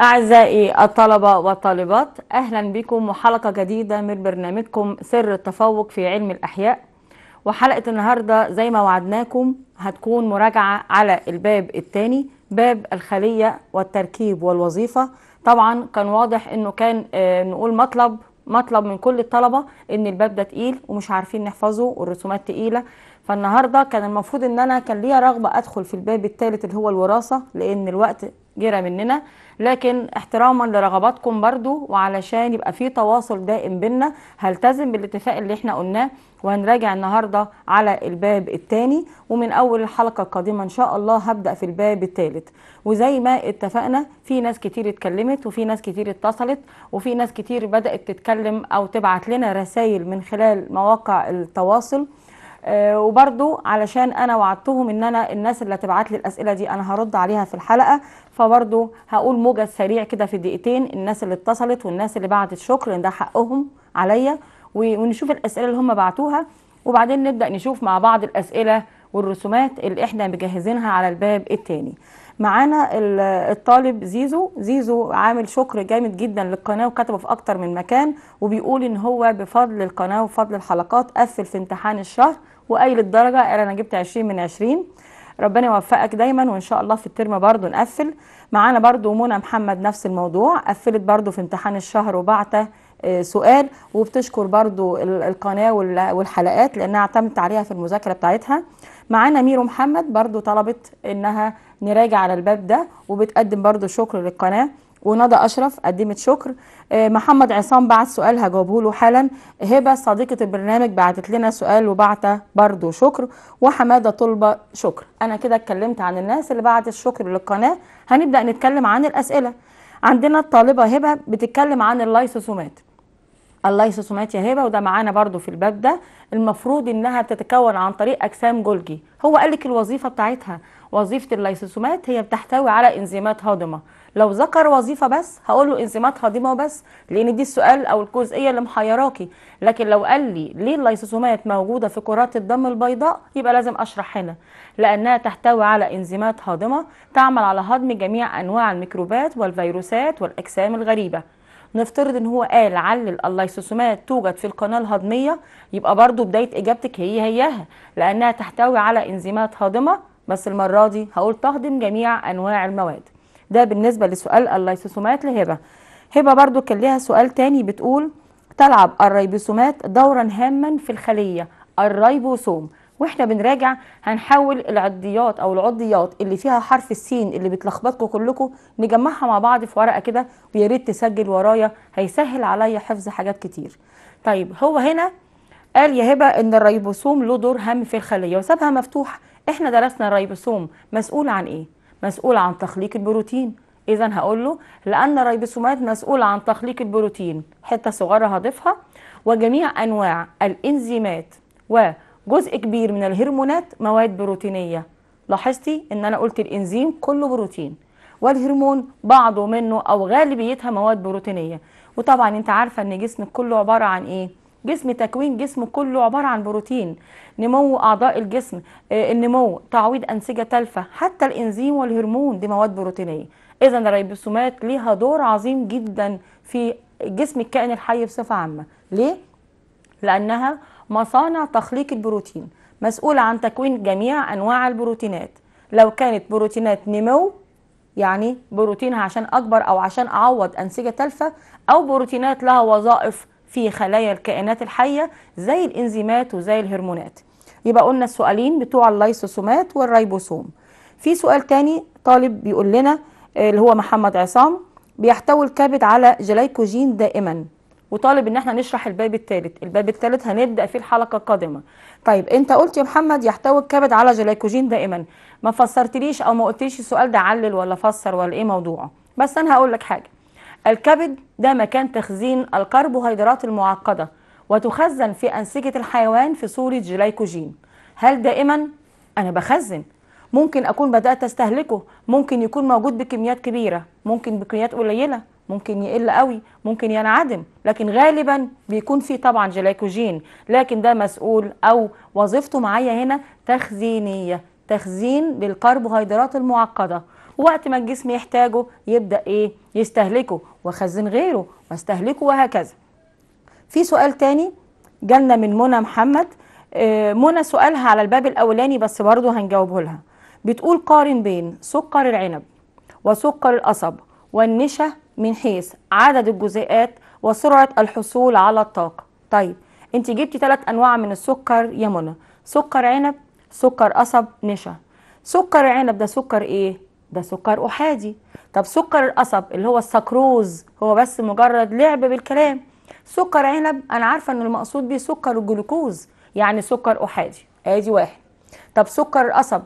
أعزائي الطلبة والطالبات أهلا بكم وحلقة جديدة من برنامجكم سر التفوق في علم الأحياء وحلقة النهاردة زي ما وعدناكم هتكون مراجعة على الباب الثاني باب الخلية والتركيب والوظيفة طبعا كان واضح انه كان آه، نقول مطلب مطلب من كل الطلبة ان الباب ده تقيل ومش عارفين نحفظه والرسومات تقيلة فالنهارده كان المفروض ان انا كان ليا رغبه ادخل في الباب الثالث اللي هو الوراثه لان الوقت جرى مننا لكن احتراما لرغباتكم برضو وعلشان يبقى في تواصل دائم بينا هلتزم بالاتفاق اللي احنا قلناه وهنراجع النهارده على الباب الثاني ومن اول الحلقه القادمه ان شاء الله هبدا في الباب الثالث وزي ما اتفقنا في ناس كتير اتكلمت وفي ناس كتير اتصلت وفي ناس كتير بدات تتكلم او تبعت لنا رسائل من خلال مواقع التواصل آه، وبرضو علشان انا وعدتهم ان انا الناس اللي هتبعت لي الاسئله دي انا هرد عليها في الحلقه فبرضو هقول موجز سريع كده في دقيقتين الناس اللي اتصلت والناس اللي بعتت شكر ده حقهم عليا ونشوف الاسئله اللي هم بعتوها وبعدين نبدا نشوف مع بعض الاسئله والرسومات اللي احنا مجهزينها على الباب التاني معانا الطالب زيزو زيزو عامل شكر جامد جدا للقناه وكتبه في اكتر من مكان وبيقول ان هو بفضل القناه وفضل الحلقات قفل في امتحان الشهر وقايل الدرجه قال انا جبت 20 من 20 ربنا يوفقك دايما وان شاء الله في الترم برضو نقفل معانا برضو منى محمد نفس الموضوع قفلت برضو في امتحان الشهر وبعته آه، سؤال وبتشكر برضو القناة والحلقات لأنها اعتمدت عليها في المذاكرة بتاعتها معانا ميرو محمد برضو طلبت إنها نراجع على الباب ده وبتقدم برضو شكر للقناة وندى اشرف قدمت شكر آه، محمد عصام بعت سؤال هجاوبه له حالا هبه صديقه البرنامج بعتت لنا سؤال وبعته برضه شكر وحماده طلبه شكر انا كده اتكلمت عن الناس اللي بعتت شكر للقناه هنبدا نتكلم عن الاسئله عندنا الطالبه هبه بتتكلم عن اللايسوسومات اللايسوسومات يا هبه وده معانا برضه في الباب ده المفروض انها بتتكون عن طريق اجسام جولجي هو قال لك الوظيفه بتاعتها وظيفه اللايسوسومات هي بتحتوي على انزيمات هاضمه لو ذكر وظيفه بس هقول له انزيمات دي وبس لان دي السؤال او الجزئيه اللي محيراكي لكن لو قال لي ليه اللايسوسومات موجوده في كرات الدم البيضاء يبقى لازم اشرح هنا لانها تحتوي على انزيمات هاضمه تعمل على هضم جميع انواع الميكروبات والفيروسات والاجسام الغريبه نفترض ان هو قال علل اللايسوسومات توجد في القناه الهضميه يبقى برضو بدايه اجابتك هي هياها لانها تحتوي على انزيمات هاضمه بس المره دي هقول تهضم جميع انواع المواد ده بالنسبة لسؤال اللايسوسومات لهبة هبة برضو كان ليها سؤال تاني بتقول تلعب الريبوسومات دورا هاما في الخلية الريبوسوم واحنا بنراجع هنحاول العضيات او العضيات اللي فيها حرف السين اللي بتلخبطكم كلكم نجمعها مع بعض في ورقه كده ويا ريت تسجل ورايا هيسهل عليا حفظ حاجات كتير طيب هو هنا قال يا هبه ان الريبوسوم له دور هام في الخليه وسابها مفتوحه احنا درسنا الريبوسوم مسؤول عن ايه مسؤول عن تخليق البروتين اذا هقول له لان الريبوسومات مسؤول عن تخليق البروتين حته صغيره هضيفها وجميع انواع الانزيمات وجزء كبير من الهرمونات مواد بروتينيه لاحظتي ان انا قلت الانزيم كله بروتين والهرمون بعضه منه او غالبيتها مواد بروتينيه وطبعا انت عارفه ان جسمك كله عباره عن ايه جسم تكوين جسم كله عبارة عن بروتين نمو أعضاء الجسم آه، النمو تعويض أنسجة تالفة حتى الإنزيم والهرمون دي مواد بروتينية إذا الريبوسومات ليها دور عظيم جدا في جسم الكائن الحي بصفة عامة ليه؟ لأنها مصانع تخليق البروتين مسؤولة عن تكوين جميع أنواع البروتينات لو كانت بروتينات نمو يعني بروتينها عشان أكبر أو عشان أعوض أنسجة تالفة أو بروتينات لها وظائف في خلايا الكائنات الحية زي الإنزيمات وزي الهرمونات يبقى قلنا السؤالين بتوع اللايسوسومات والريبوسوم في سؤال تاني طالب بيقول لنا آه، اللي هو محمد عصام بيحتوي الكبد على جلايكوجين دائما وطالب ان احنا نشرح الباب الثالث الباب الثالث هنبدا فيه الحلقه القادمه طيب انت قلت يا محمد يحتوي الكبد على جلايكوجين دائما ما فسرتليش او ما قلتليش السؤال ده علل ولا فسر ولا ايه موضوعه بس انا هقول لك حاجه الكبد ده مكان تخزين الكربوهيدرات المعقدة وتخزن في أنسجة الحيوان في صورة جلايكوجين هل دائما أنا بخزن ممكن أكون بدأت أستهلكه ممكن يكون موجود بكميات كبيرة ممكن بكميات قليلة ممكن يقل قوي ممكن ينعدم لكن غالبا بيكون فيه طبعا جلايكوجين لكن ده مسؤول أو وظيفته معايا هنا تخزينية تخزين للكربوهيدرات المعقدة وقت ما الجسم يحتاجه يبدأ إيه يستهلكه وخزن غيره واستهلكه وهكذا في سؤال تاني جالنا من منى محمد آه، منى سؤالها على الباب الأولاني بس برضه هنجاوبه لها بتقول قارن بين سكر العنب وسكر القصب والنشا من حيث عدد الجزيئات وسرعة الحصول على الطاقة طيب انت جبتي ثلاث انواع من السكر يا منى سكر عنب سكر قصب نشا سكر عنب ده سكر ايه ده سكر احادي طب سكر القصب اللي هو السكروز هو بس مجرد لعب بالكلام سكر عنب انا عارفه ان المقصود بيه سكر الجلوكوز يعني سكر احادي ادي واحد طب سكر القصب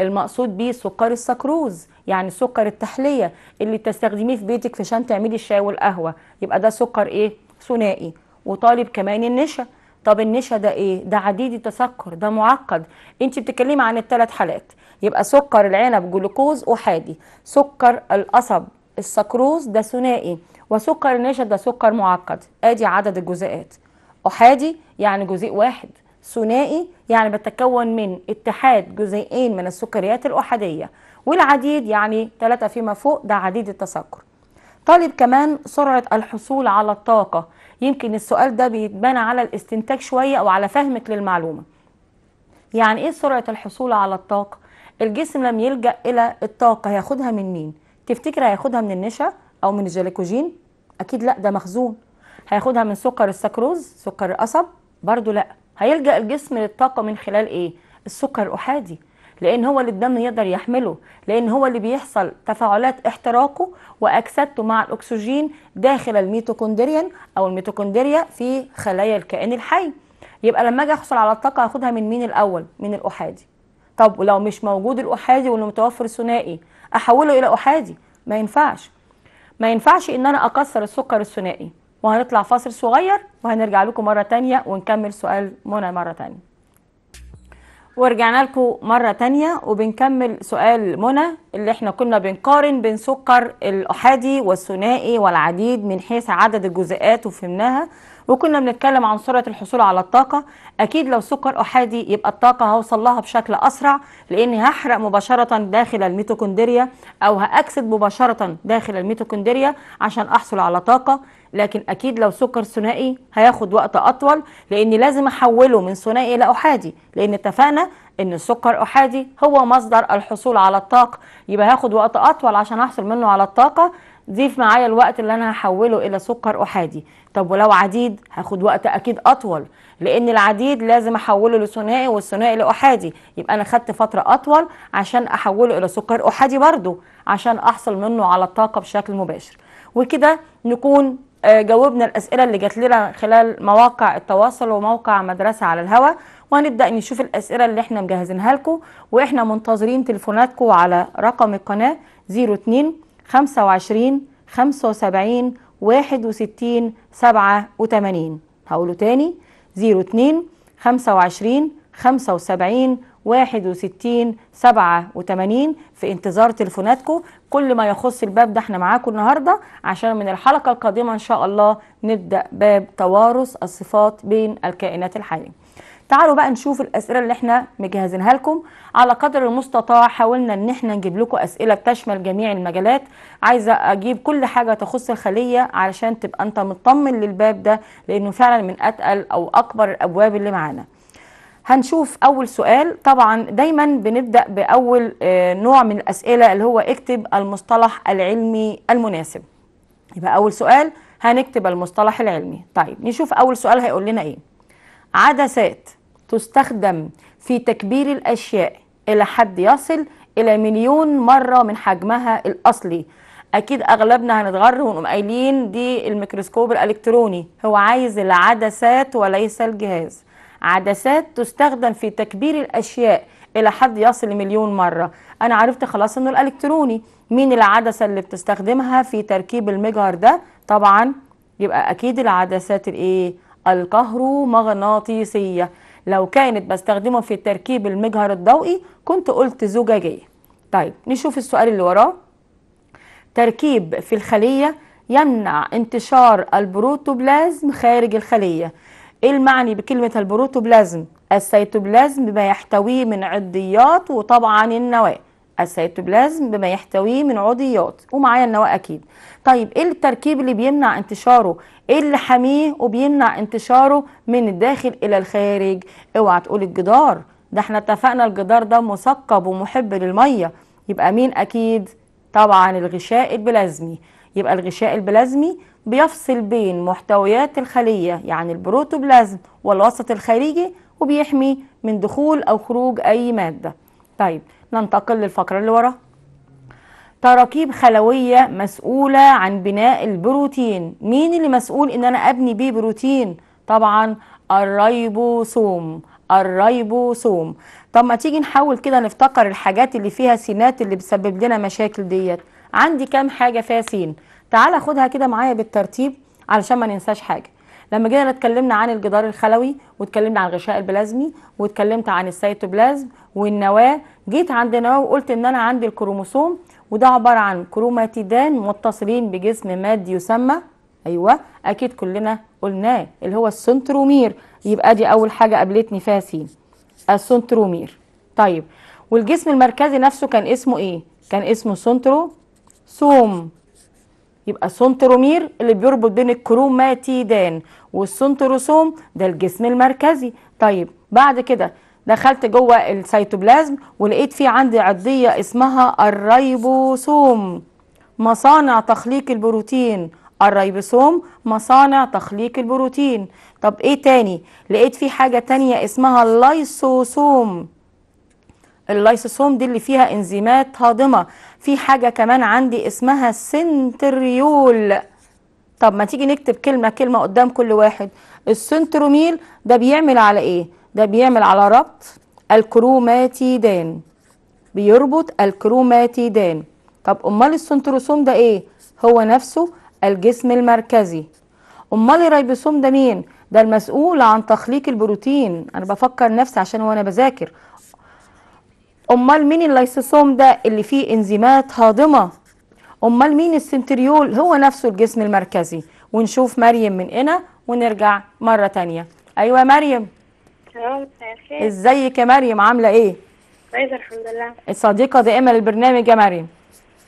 المقصود بيه سكر السكروز يعني سكر التحليه اللي بتستخدميه في بيتك عشان تعملي الشاي والقهوه يبقى ده سكر ايه ثنائي وطالب كمان النشا طب النشا ده ايه ده عديد التسكر ده معقد انت بتتكلمي عن الثلاث حالات يبقى سكر العنب جلوكوز احادي سكر القصب السكروز ده ثنائي وسكر النشا ده سكر معقد ادي عدد الجزيئات احادي يعني جزيء واحد ثنائي يعني بتتكون من اتحاد جزيئين من السكريات الأحادية والعديد يعني ثلاثة فيما فوق ده عديد التسكر طالب كمان سرعة الحصول على الطاقة يمكن السؤال ده بيتبنى على الاستنتاج شوية أو على فهمك للمعلومة يعني إيه سرعة الحصول على الطاقة؟ الجسم لم يلجأ إلى الطاقة هياخدها من مين؟ تفتكر هياخدها من النشا أو من الجليكوجين؟ أكيد لأ ده مخزون هياخدها من سكر السكروز سكر القصب برضو لأ هيلجأ الجسم للطاقة من خلال إيه؟ السكر الأحادي لان هو اللي الدم يقدر يحمله لان هو اللي بيحصل تفاعلات احتراقه واكسدته مع الاكسجين داخل الميتوكوندريان او الميتوكوندريا في خلايا الكائن الحي يبقى لما اجي احصل على الطاقه هاخدها من مين الاول من الاحادي طب ولو مش موجود الاحادي واللي متوفر ثنائي احوله الى احادي ما ينفعش ما ينفعش ان انا اكسر السكر الثنائي وهنطلع فاصل صغير وهنرجع لكم مره تانية ونكمل سؤال منى مره تانية ورجعنا لكم مرة تانية وبنكمل سؤال منى اللي احنا كنا بنقارن بين سكر الأحادي والثنائي والعديد من حيث عدد الجزيئات وفهمناها وكنا بنتكلم عن سرعه الحصول على الطاقه اكيد لو سكر احادي يبقى الطاقه هوصل لها بشكل اسرع لاني هحرق مباشره داخل الميتوكوندريا او هاكسد مباشره داخل الميتوكوندريا عشان احصل على طاقه لكن اكيد لو سكر ثنائي هياخد وقت اطول لاني لازم احوله من ثنائي الى احادي لان اتفقنا ان السكر احادي هو مصدر الحصول على الطاقه يبقى هاخد وقت اطول عشان احصل منه على الطاقه ضيف معايا الوقت اللي انا هحوله الى سكر احادي طب ولو عديد هاخد وقت اكيد اطول لان العديد لازم احوله لثنائي والثنائي لاحادي يبقى انا خدت فتره اطول عشان احوله الى سكر احادي برضو عشان احصل منه على الطاقه بشكل مباشر وكده نكون آه، جاوبنا الاسئله اللي جات لنا خلال مواقع التواصل وموقع مدرسه على الهواء وهنبدا نشوف الاسئله اللي احنا مجهزينها لكم واحنا منتظرين تليفوناتكم على رقم القناه 02 25 75 61 87 هقوله تاني 02 25 75 61 87 في انتظار تليفوناتكم كل ما يخص الباب ده احنا معاكم النهارده عشان من الحلقه القادمه ان شاء الله نبدا باب توارث الصفات بين الكائنات الحيه تعالوا بقى نشوف الاسئله اللي احنا مجهزينها لكم على قدر المستطاع حاولنا ان احنا نجيب لكم اسئله بتشمل جميع المجالات عايزه اجيب كل حاجه تخص الخليه علشان تبقى انت مطمن للباب ده لانه فعلا من اتقل او اكبر الابواب اللي معانا هنشوف اول سؤال طبعا دايما بنبدا باول آه، نوع من الاسئله اللي هو اكتب المصطلح العلمي المناسب يبقى اول سؤال هنكتب المصطلح العلمي طيب نشوف اول سؤال هيقول لنا ايه عدسات تستخدم في تكبير الأشياء إلى حد يصل إلى مليون مرة من حجمها الأصلي أكيد أغلبنا هنتغر ونقوم قايلين دي الميكروسكوب الإلكتروني هو عايز العدسات وليس الجهاز عدسات تستخدم في تكبير الأشياء إلى حد يصل مليون مرة أنا عرفت خلاص إنه الإلكتروني مين العدسة اللي بتستخدمها في تركيب المجهر ده طبعا يبقى أكيد العدسات الإيه الكهرومغناطيسية لو كانت بستخدمه في تركيب المجهر الضوئي كنت قلت زجاجية طيب نشوف السؤال اللي وراه تركيب في الخلية يمنع انتشار البروتوبلازم خارج الخلية ايه المعني بكلمة البروتوبلازم السيتوبلازم ما يحتويه من عضيات وطبعا النواة السيتوبلازم بما يحتويه من عضيات ومعايا النواة اكيد طيب ايه التركيب اللي بيمنع انتشاره ايه اللي حاميه وبيمنع انتشاره من الداخل الى الخارج اوعى تقول الجدار ده احنا اتفقنا الجدار ده مثقب ومحب للميه يبقى مين اكيد طبعا الغشاء البلازمي يبقى الغشاء البلازمي بيفصل بين محتويات الخلية يعني البروتوبلازم والوسط الخارجي وبيحمي من دخول أو خروج أي مادة طيب ننتقل للفقرة اللي ورا تراكيب خلوية مسؤولة عن بناء البروتين مين اللي مسؤول ان انا ابني بيه بروتين طبعا الريبوسوم الريبوسوم طب ما تيجي نحاول كده نفتكر الحاجات اللي فيها سينات اللي بتسبب لنا مشاكل ديت عندي كام حاجة فيها سين تعال خدها كده معايا بالترتيب علشان ما ننساش حاجة لما جينا اتكلمنا عن الجدار الخلوي واتكلمنا عن الغشاء البلازمي واتكلمت عن السيتوبلازم والنواه جيت عند النواه وقلت ان انا عندي الكروموسوم وده عباره عن كروماتيدان متصلين بجسم مادي يسمى ايوه اكيد كلنا قلناه اللي هو السنترومير يبقى دي اول حاجه قابلتني فيها سين السنترومير طيب والجسم المركزي نفسه كان اسمه ايه كان اسمه سنترو سوم يبقى سنترومير اللي بيربط بين الكروماتيدان والسنتروسوم ده الجسم المركزي طيب بعد كده دخلت جوه السيتوبلازم ولقيت في عندي عضيه اسمها الريبوسوم مصانع تخليق البروتين الريبوسوم مصانع تخليق البروتين طب ايه تاني لقيت في حاجه تانيه اسمها اللايسوسوم اللايسوسوم دي اللي فيها انزيمات هاضمه في حاجه كمان عندي اسمها سنتريول طب ما تيجي نكتب كلمه كلمه قدام كل واحد السنتروميل ده بيعمل على ايه ده بيعمل على ربط الكروماتيدان بيربط الكروماتيدان طب امال السنتروسوم ده ايه هو نفسه الجسم المركزي امال الريبوسوم ده مين ده المسؤول عن تخليق البروتين انا بفكر نفسي عشان وانا بذاكر امال مين اللايسوسوم ده اللي فيه انزيمات هاضمه امال مين السنتريول هو نفسه الجسم المركزي ونشوف مريم من هنا ونرجع مره تانية ايوه يا مريم ازيك يا مريم عامله ايه كويسه الحمد لله الصديقه دائما للبرنامج يا مريم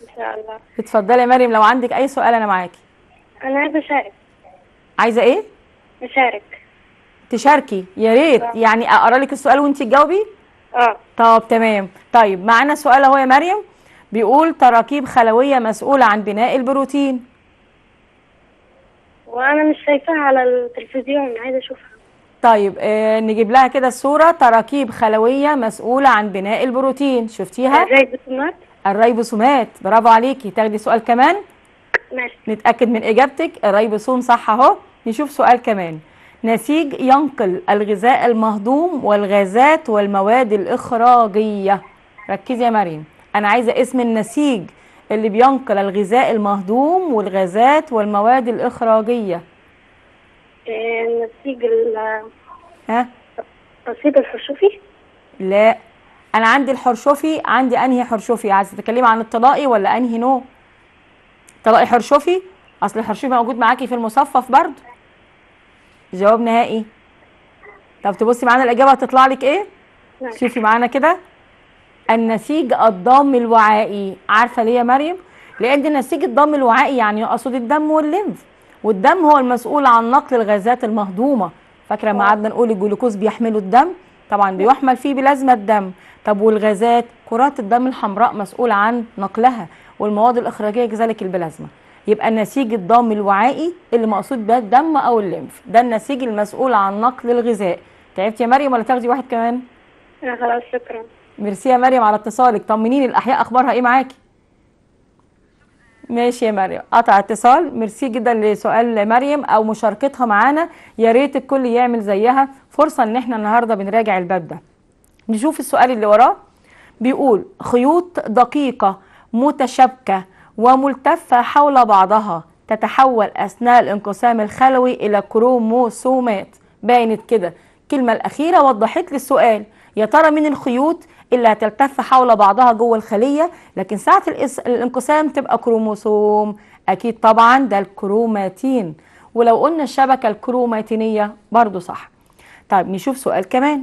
ان شاء الله اتفضلي يا مريم لو عندك اي سؤال انا معاكي انا عايزه اشارك عايزه ايه مشارك تشاركي يا ريت آه. يعني اقرا لك السؤال وانت تجاوبي اه طب تمام طيب معانا سؤال اهو يا مريم بيقول تراكيب خلويه مسؤوله عن بناء البروتين وانا مش شايفاها على التلفزيون عايزه اشوفها طيب آه نجيب لها كده الصوره تراكيب خلويه مسؤوله عن بناء البروتين شفتيها الريبوسومات الريبوسومات برافو عليكي تاخدي سؤال كمان ماشي نتاكد من اجابتك الريبوسوم صح اهو نشوف سؤال كمان نسيج ينقل الغذاء المهضوم والغازات والمواد الإخراجية ركزي يا مريم أنا عايزة اسم النسيج اللي بينقل الغذاء المهضوم والغازات والمواد الإخراجية النسيج آه، ال ها نسيج الحرشوفي لا أنا عندي الحرشوفي عندي أنهي حرشوفي عايزة تتكلمي عن الطلائي ولا أنهي نوع؟ طلائي حرشوفي أصل الحرشوفي موجود معاكي في المصفف برضه جواب نهائي طب تبصي معانا الاجابه هتطلع لك ايه نعم. شوفي معانا كده النسيج الضام الوعائي عارفه ليه يا مريم لان النسيج الضم الوعائي يعني يقصد الدم والليمف والدم هو المسؤول عن نقل الغازات المهضومه فاكره ما آه. قعدنا نقول الجلوكوز بيحمله الدم طبعا بيحمل فيه بلازما الدم طب والغازات كرات الدم الحمراء مسؤول عن نقلها والمواد الاخراجيه كذلك البلازما يبقى النسيج الضام الوعائي اللي مقصود بيه الدم او الليمف ده النسيج المسؤول عن نقل الغذاء تعبتي يا مريم ولا تاخدي واحد كمان لا خلاص شكرا ميرسي يا مريم على اتصالك طمنيني الاحياء اخبارها ايه معاكي ماشي يا مريم قطع اتصال ميرسي جدا لسؤال مريم او مشاركتها معانا يا ريت الكل يعمل زيها فرصه ان احنا النهارده بنراجع الباب ده نشوف السؤال اللي وراه بيقول خيوط دقيقه متشابكه وملتفة حول بعضها تتحول أثناء الانقسام الخلوي إلى كروموسومات باينت كده الكلمة الأخيرة وضحت لي السؤال يا ترى من الخيوط اللي هتلتف حول بعضها جوه الخلية لكن ساعة الانقسام تبقى كروموسوم أكيد طبعا ده الكروماتين ولو قلنا الشبكة الكروماتينية برضو صح طيب نشوف سؤال كمان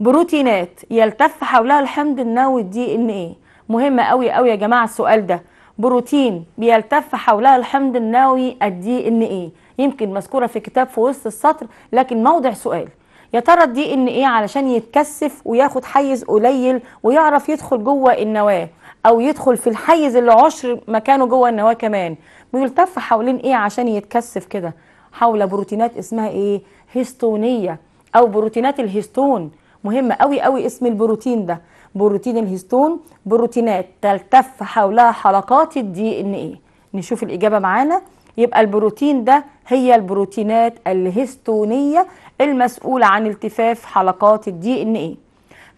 بروتينات يلتف حولها الحمض النووي دي ان ايه مهم قوي قوي يا جماعة السؤال ده بروتين بيلتف حولها الحمض النووي الدي ان ايه يمكن مذكوره في كتاب في وسط السطر لكن موضع سؤال يا ترى الدي ان ايه علشان يتكثف وياخد حيز قليل ويعرف يدخل جوه النواه او يدخل في الحيز اللي عشر مكانه جوه النواه كمان بيلتف حوالين ايه عشان يتكثف كده حول بروتينات اسمها ايه هيستونيه او بروتينات الهيستون مهمه قوي قوي اسم البروتين ده بروتين الهستون بروتينات تلتف حولها حلقات الدي ان ايه نشوف الاجابه معانا يبقى البروتين ده هي البروتينات الهستونيه المسؤوله عن التفاف حلقات الدي ان ايه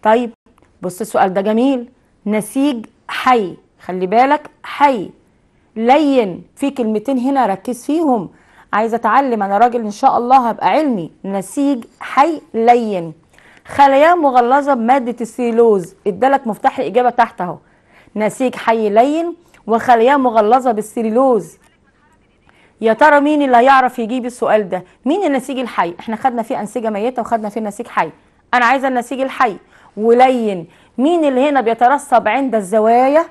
طيب بص السؤال ده جميل نسيج حي خلي بالك حي لين في كلمتين هنا ركز فيهم عايزه اتعلم انا راجل ان شاء الله هبقى علمي نسيج حي لين خلايا مغلظه بماده السيلوز ادالك مفتاح الاجابه تحت اهو نسيج حي لين وخلايا مغلظه بالسيلوز يا ترى مين اللي هيعرف يجيب السؤال ده مين النسيج الحي احنا خدنا فيه انسجه ميته وخدنا فيه نسيج حي انا عايزه النسيج الحي ولين مين اللي هنا بيترسب عند الزوايا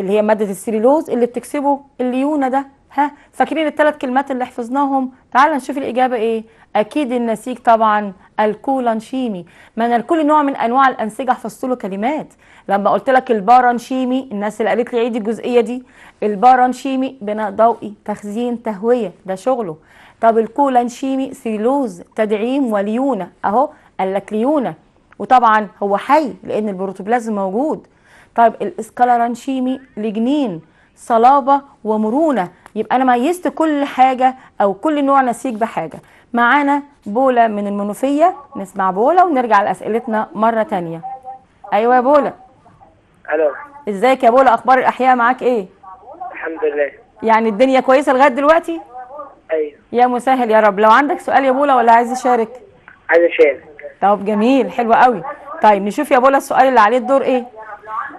اللي هي ماده السيلوز اللي بتكسبه الليونه ده ها فاكرين الثلاث كلمات اللي حفظناهم تعال نشوف الاجابه ايه اكيد النسيج طبعا الكولانشيمي ما انا لكل نوع من انواع الانسجه حفظت له كلمات لما قلت لك البارانشيمي الناس اللي قالت لي عيدي الجزئيه دي البارانشيمي بناء ضوئي تخزين تهويه ده شغله طب الكولانشيمي سيلوز تدعيم وليونه اهو قال لك ليونه وطبعا هو حي لان البروتوبلازم موجود طيب الاسكالارانشيمي لجنين صلابه ومرونه يبقى انا ميزت كل حاجه او كل نوع نسيج بحاجه معانا بولا من المنوفية نسمع بولا ونرجع لأسئلتنا مرة تانية أيوة يا بولا ألو إزيك يا بولا أخبار الأحياء معاك إيه؟ الحمد لله يعني الدنيا كويسة لغاية دلوقتي؟ أيوة يا مسهل يا رب لو عندك سؤال يا بولا ولا عايز تشارك؟ عايز أشارك طب جميل حلو قوي طيب نشوف يا بولا السؤال اللي عليه الدور إيه؟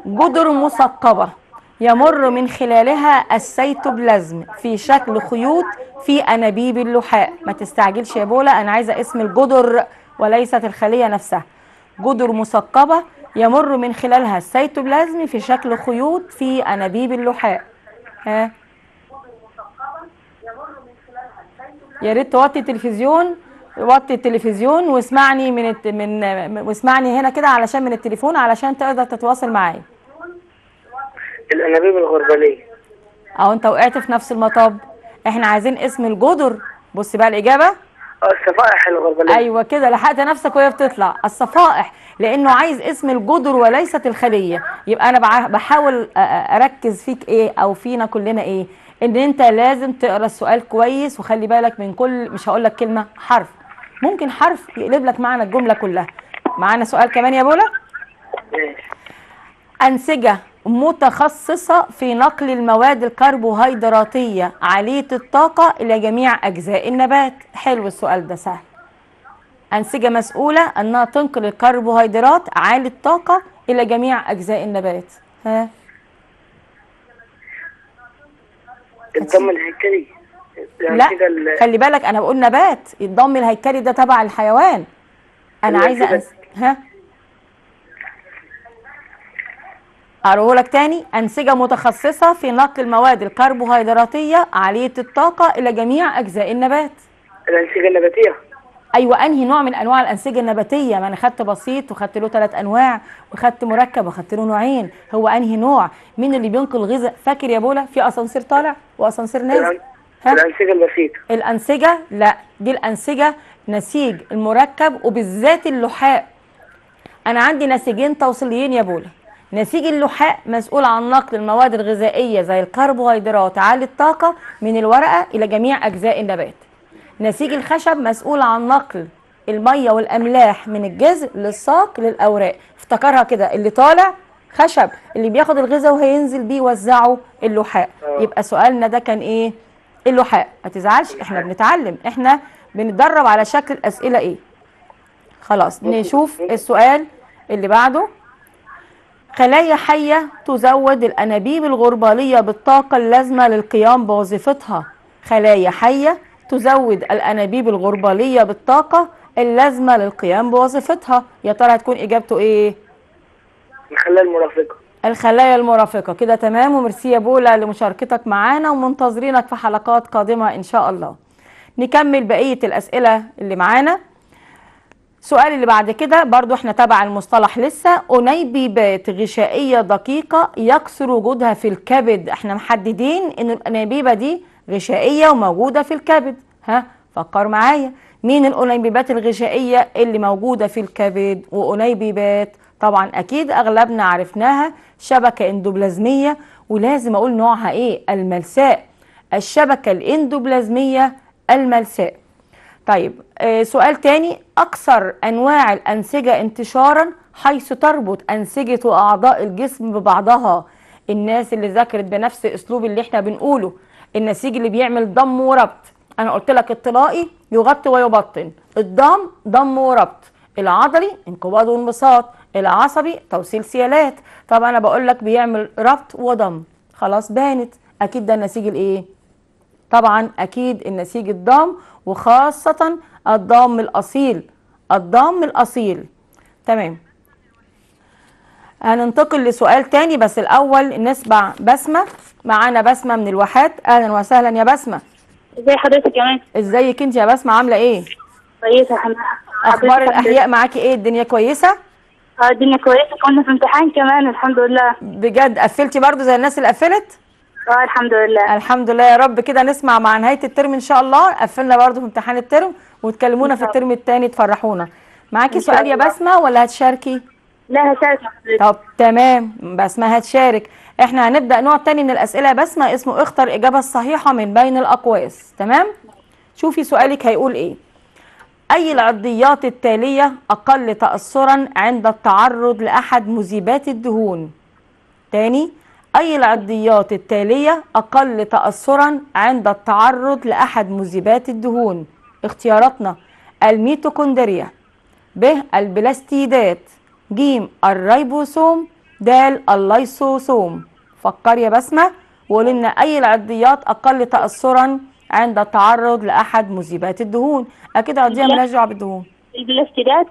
جدر مثقبة يمر من خلالها السيتوبلازم في شكل خيوط في انابيب اللحاء ما تستعجلش يا بولا انا عايزه اسم الجدر وليست الخليه نفسها جدر مثقبه يمر من خلالها السيتوبلازم في شكل خيوط في انابيب اللحاء ها يا ريت توطي التلفزيون وطي التلفزيون واسمعني من الت... من واسمعني هنا كده علشان من التليفون علشان تقدر تتواصل معايا الانابيب الغربليه اهو انت وقعت في نفس المطب احنا عايزين اسم الجدر بص بقى الاجابه آه، الصفائح الغربليه ايوه كده لحقت نفسك وهي بتطلع الصفائح لانه عايز اسم الجدر وليست الخليه يبقى انا بحاول اركز فيك ايه او فينا كلنا ايه ان انت لازم تقرا السؤال كويس وخلي بالك من كل مش هقول لك كلمه حرف ممكن حرف يقلب لك معنى الجمله كلها معانا سؤال كمان يا بولا انسجه متخصصة في نقل المواد الكربوهيدراتية عالية الطاقة إلى جميع أجزاء النبات حلو السؤال ده سهل أنسجة مسؤولة أنها تنقل الكربوهيدرات عالية الطاقة إلى جميع أجزاء النبات ها الضم الهيكلي يعني لا خلي بالك أنا بقول نبات الضم الهيكلي ده تبع الحيوان أنا عايزة أنس... ها هقراه لك تاني أنسجة متخصصة في نقل المواد الكربوهيدراتية عالية الطاقة إلى جميع أجزاء النبات الأنسجة النباتية أيوة أنهي نوع من أنواع الأنسجة النباتية ما أنا خدت بسيط وخدت له ثلاث أنواع وخدت مركب وخدت له نوعين هو أنهي نوع مين اللي بينقل غذاء فاكر يا بولا في أسانسير طالع وأسانسير نازل الأنسجة البسيطة الأنسجة لا دي الأنسجة نسيج المركب وبالذات اللحاء أنا عندي نسيجين توصيليين يا بولا نسيج اللحاء مسؤول عن نقل المواد الغذائية زي الكربوهيدرات عالي الطاقة من الورقة إلى جميع أجزاء النبات نسيج الخشب مسؤول عن نقل المية والأملاح من الجذر للساق للأوراق افتكرها كده اللي طالع خشب اللي بياخد الغذاء وهينزل بيه يوزعه اللحاء يبقى سؤالنا ده كان ايه اللحاء ما تزعلش احنا بنتعلم احنا بنتدرب على شكل الاسئله ايه خلاص نشوف السؤال اللي بعده خلايا حية تزود الأنابيب الغربالية بالطاقة اللازمة للقيام بوظيفتها خلايا حية تزود الأنابيب الغربالية بالطاقة اللازمة للقيام بوظيفتها يا ترى هتكون إجابته إيه؟ الخلايا المرافقة الخلايا المرافقة كده تمام وميرسي يا بولا لمشاركتك معانا ومنتظرينك في حلقات قادمة إن شاء الله نكمل بقية الأسئلة اللي معانا السؤال اللي بعد كده برضو احنا تبع المصطلح لسه انيبيبات غشائيه دقيقه يكثر وجودها في الكبد احنا محددين ان الانيبيبة دي غشائيه وموجوده في الكبد ها فكر معايا مين الانيبيبات الغشائيه اللي موجوده في الكبد وانيبيبات طبعا اكيد اغلبنا عرفناها شبكه اندوبلازميه ولازم اقول نوعها ايه الملساء الشبكه الاندوبلازميه الملساء طيب آه، سؤال تاني أكثر أنواع الأنسجة انتشارا حيث تربط أنسجة وأعضاء الجسم ببعضها الناس اللي ذاكرت بنفس أسلوب اللي احنا بنقوله النسيج اللي بيعمل ضم وربط أنا قلت لك الطلائي يغطي ويبطن الضم ضم وربط العضلي انقباض وانبساط العصبي توصيل سيالات طب أنا بقول لك بيعمل ربط وضم خلاص بانت أكيد ده النسيج الإيه طبعا اكيد النسيج الضام وخاصة الضام الاصيل الضام الاصيل تمام هننتقل لسؤال تاني بس الاول نسمع بسمة معانا بسمة من الواحات اهلا وسهلا يا بسمة ازي حضرتك يا مام ازيك انت يا بسمة عاملة ايه كويسة الحمد اخبار إيه؟ الاحياء معاكي ايه الدنيا كويسة اه الدنيا كويسة كنا في امتحان كمان الحمد لله بجد قفلتي برضو زي الناس اللي قفلت اه الحمد لله الحمد لله يا رب كده نسمع مع نهايه الترم ان شاء الله قفلنا برضو في امتحان الترم وتكلمونا في الترم الثاني تفرحونا معاكي سؤال يا بسمه ولا هتشاركي لا هشارك طب تمام بسمه هتشارك احنا هنبدا نوع تاني من الاسئله بسمه اسمه اختر الاجابه الصحيحه من بين الاقواس تمام شوفي سؤالك هيقول ايه اي العضيات التاليه اقل تاثرا عند التعرض لاحد مذيبات الدهون تاني أي العضيات التالية أقل تأثرا عند التعرض لأحد مذيبات الدهون اختياراتنا الميتوكوندريا ب البلاستيدات ج الريبوسوم د الليسوسوم فكر يا بسمة وقول لنا أي العضيات أقل تأثرا عند التعرض لأحد مذيبات الدهون أكيد عضية مالهاش دعوة بالدهون البلاستيدات